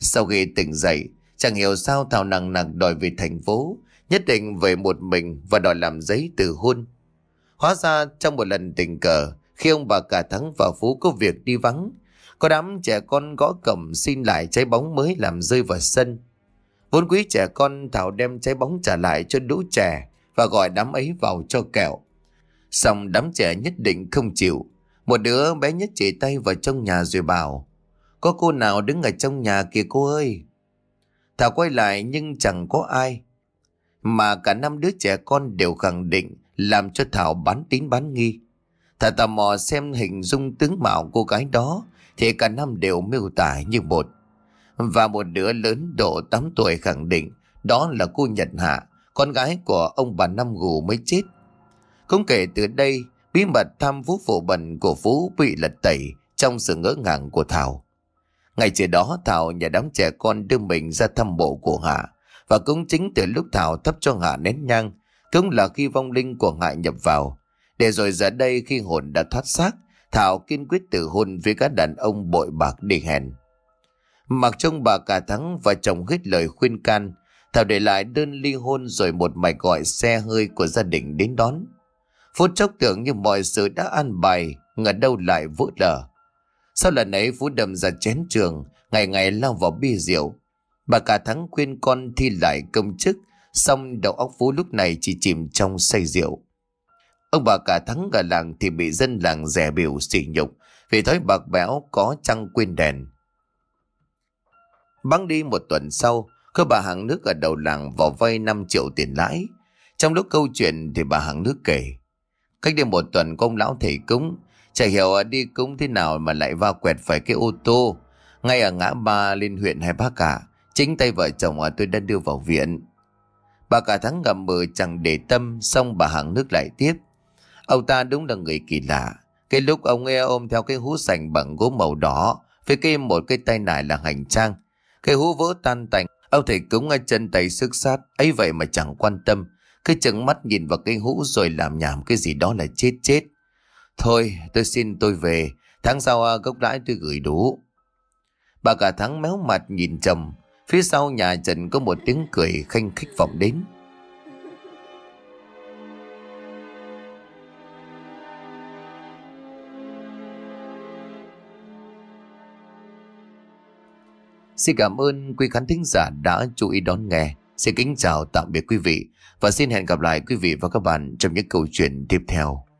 Sau khi tỉnh dậy Chẳng hiểu sao Thảo nặng nặng đòi về thành phố, nhất định về một mình và đòi làm giấy từ hôn. Hóa ra trong một lần tình cờ, khi ông bà cả Thắng và Phú có việc đi vắng, có đám trẻ con gõ cổng xin lại trái bóng mới làm rơi vào sân. Vốn quý trẻ con Thảo đem trái bóng trả lại cho đũ trẻ và gọi đám ấy vào cho kẹo. Xong đám trẻ nhất định không chịu. Một đứa bé nhất chỉ tay vào trong nhà rồi bảo Có cô nào đứng ở trong nhà kìa cô ơi Thảo quay lại nhưng chẳng có ai. Mà cả năm đứa trẻ con đều khẳng định làm cho Thảo bán tín bán nghi. Thảo tò mò xem hình dung tướng mạo cô gái đó thì cả năm đều miêu tả như một. Và một đứa lớn độ 8 tuổi khẳng định đó là cô Nhật Hạ, con gái của ông bà Năm Gù mới chết. Không kể từ đây, bí mật tham vũ phổ bệnh của Phú bị lật tẩy trong sự ngỡ ngàng của Thảo. Ngày trời đó Thảo nhà đám trẻ con đưa mình ra thăm bộ của Hạ và cũng chính từ lúc Thảo thắp cho Hạ nén nhang cũng là khi vong linh của Hạ nhập vào. Để rồi giờ đây khi hồn đã thoát xác Thảo kiên quyết tử hôn với các đàn ông bội bạc đi hẹn Mặc trong bà cả thắng và chồng hết lời khuyên can Thảo để lại đơn ly hôn rồi một mạch gọi xe hơi của gia đình đến đón. Phút chốc tưởng như mọi sự đã an bài, ngờ đâu lại vỡ lở. Sau lần ấy Phú đầm ra chén trường, ngày ngày lao vào bia rượu. Bà cả thắng khuyên con thi lại công chức, xong đầu óc Phú lúc này chỉ chìm trong say rượu. Ông bà cả thắng cả làng thì bị dân làng rẻ biểu sỉ nhục vì thói bạc béo có trăng quên đèn. Băng đi một tuần sau, cơ bà hàng nước ở đầu làng vào vay 5 triệu tiền lãi. Trong lúc câu chuyện thì bà hàng nước kể. Cách đây một tuần công lão thầy cúng, Chả hiểu à, đi cũng thế nào mà lại va quẹt phải cái ô tô Ngay ở ngã ba lên huyện hai bác cả Chính tay vợ chồng à, tôi đã đưa vào viện Bà cả thắng ngầm mờ chẳng để tâm Xong bà hàng nước lại tiếp Ông ta đúng là người kỳ lạ Cái lúc ông nghe ôm theo cái hú sành bằng gỗ màu đỏ Với cái một cái tay nải là hành trang Cái hú vỡ tan tành Ông thầy cúng ngay chân tay sức sát ấy vậy mà chẳng quan tâm Cứ chừng mắt nhìn vào cái hũ rồi làm nhảm cái gì đó là chết chết Thôi tôi xin tôi về Tháng sau à, gốc lãi tôi gửi đủ Bà cả tháng méo mặt nhìn trầm Phía sau nhà Trần có một tiếng cười khanh khích vọng đến Xin cảm ơn quý khán thính giả đã chú ý đón nghe. Xin kính chào tạm biệt quý vị và xin hẹn gặp lại quý vị và các bạn trong những câu chuyện tiếp theo.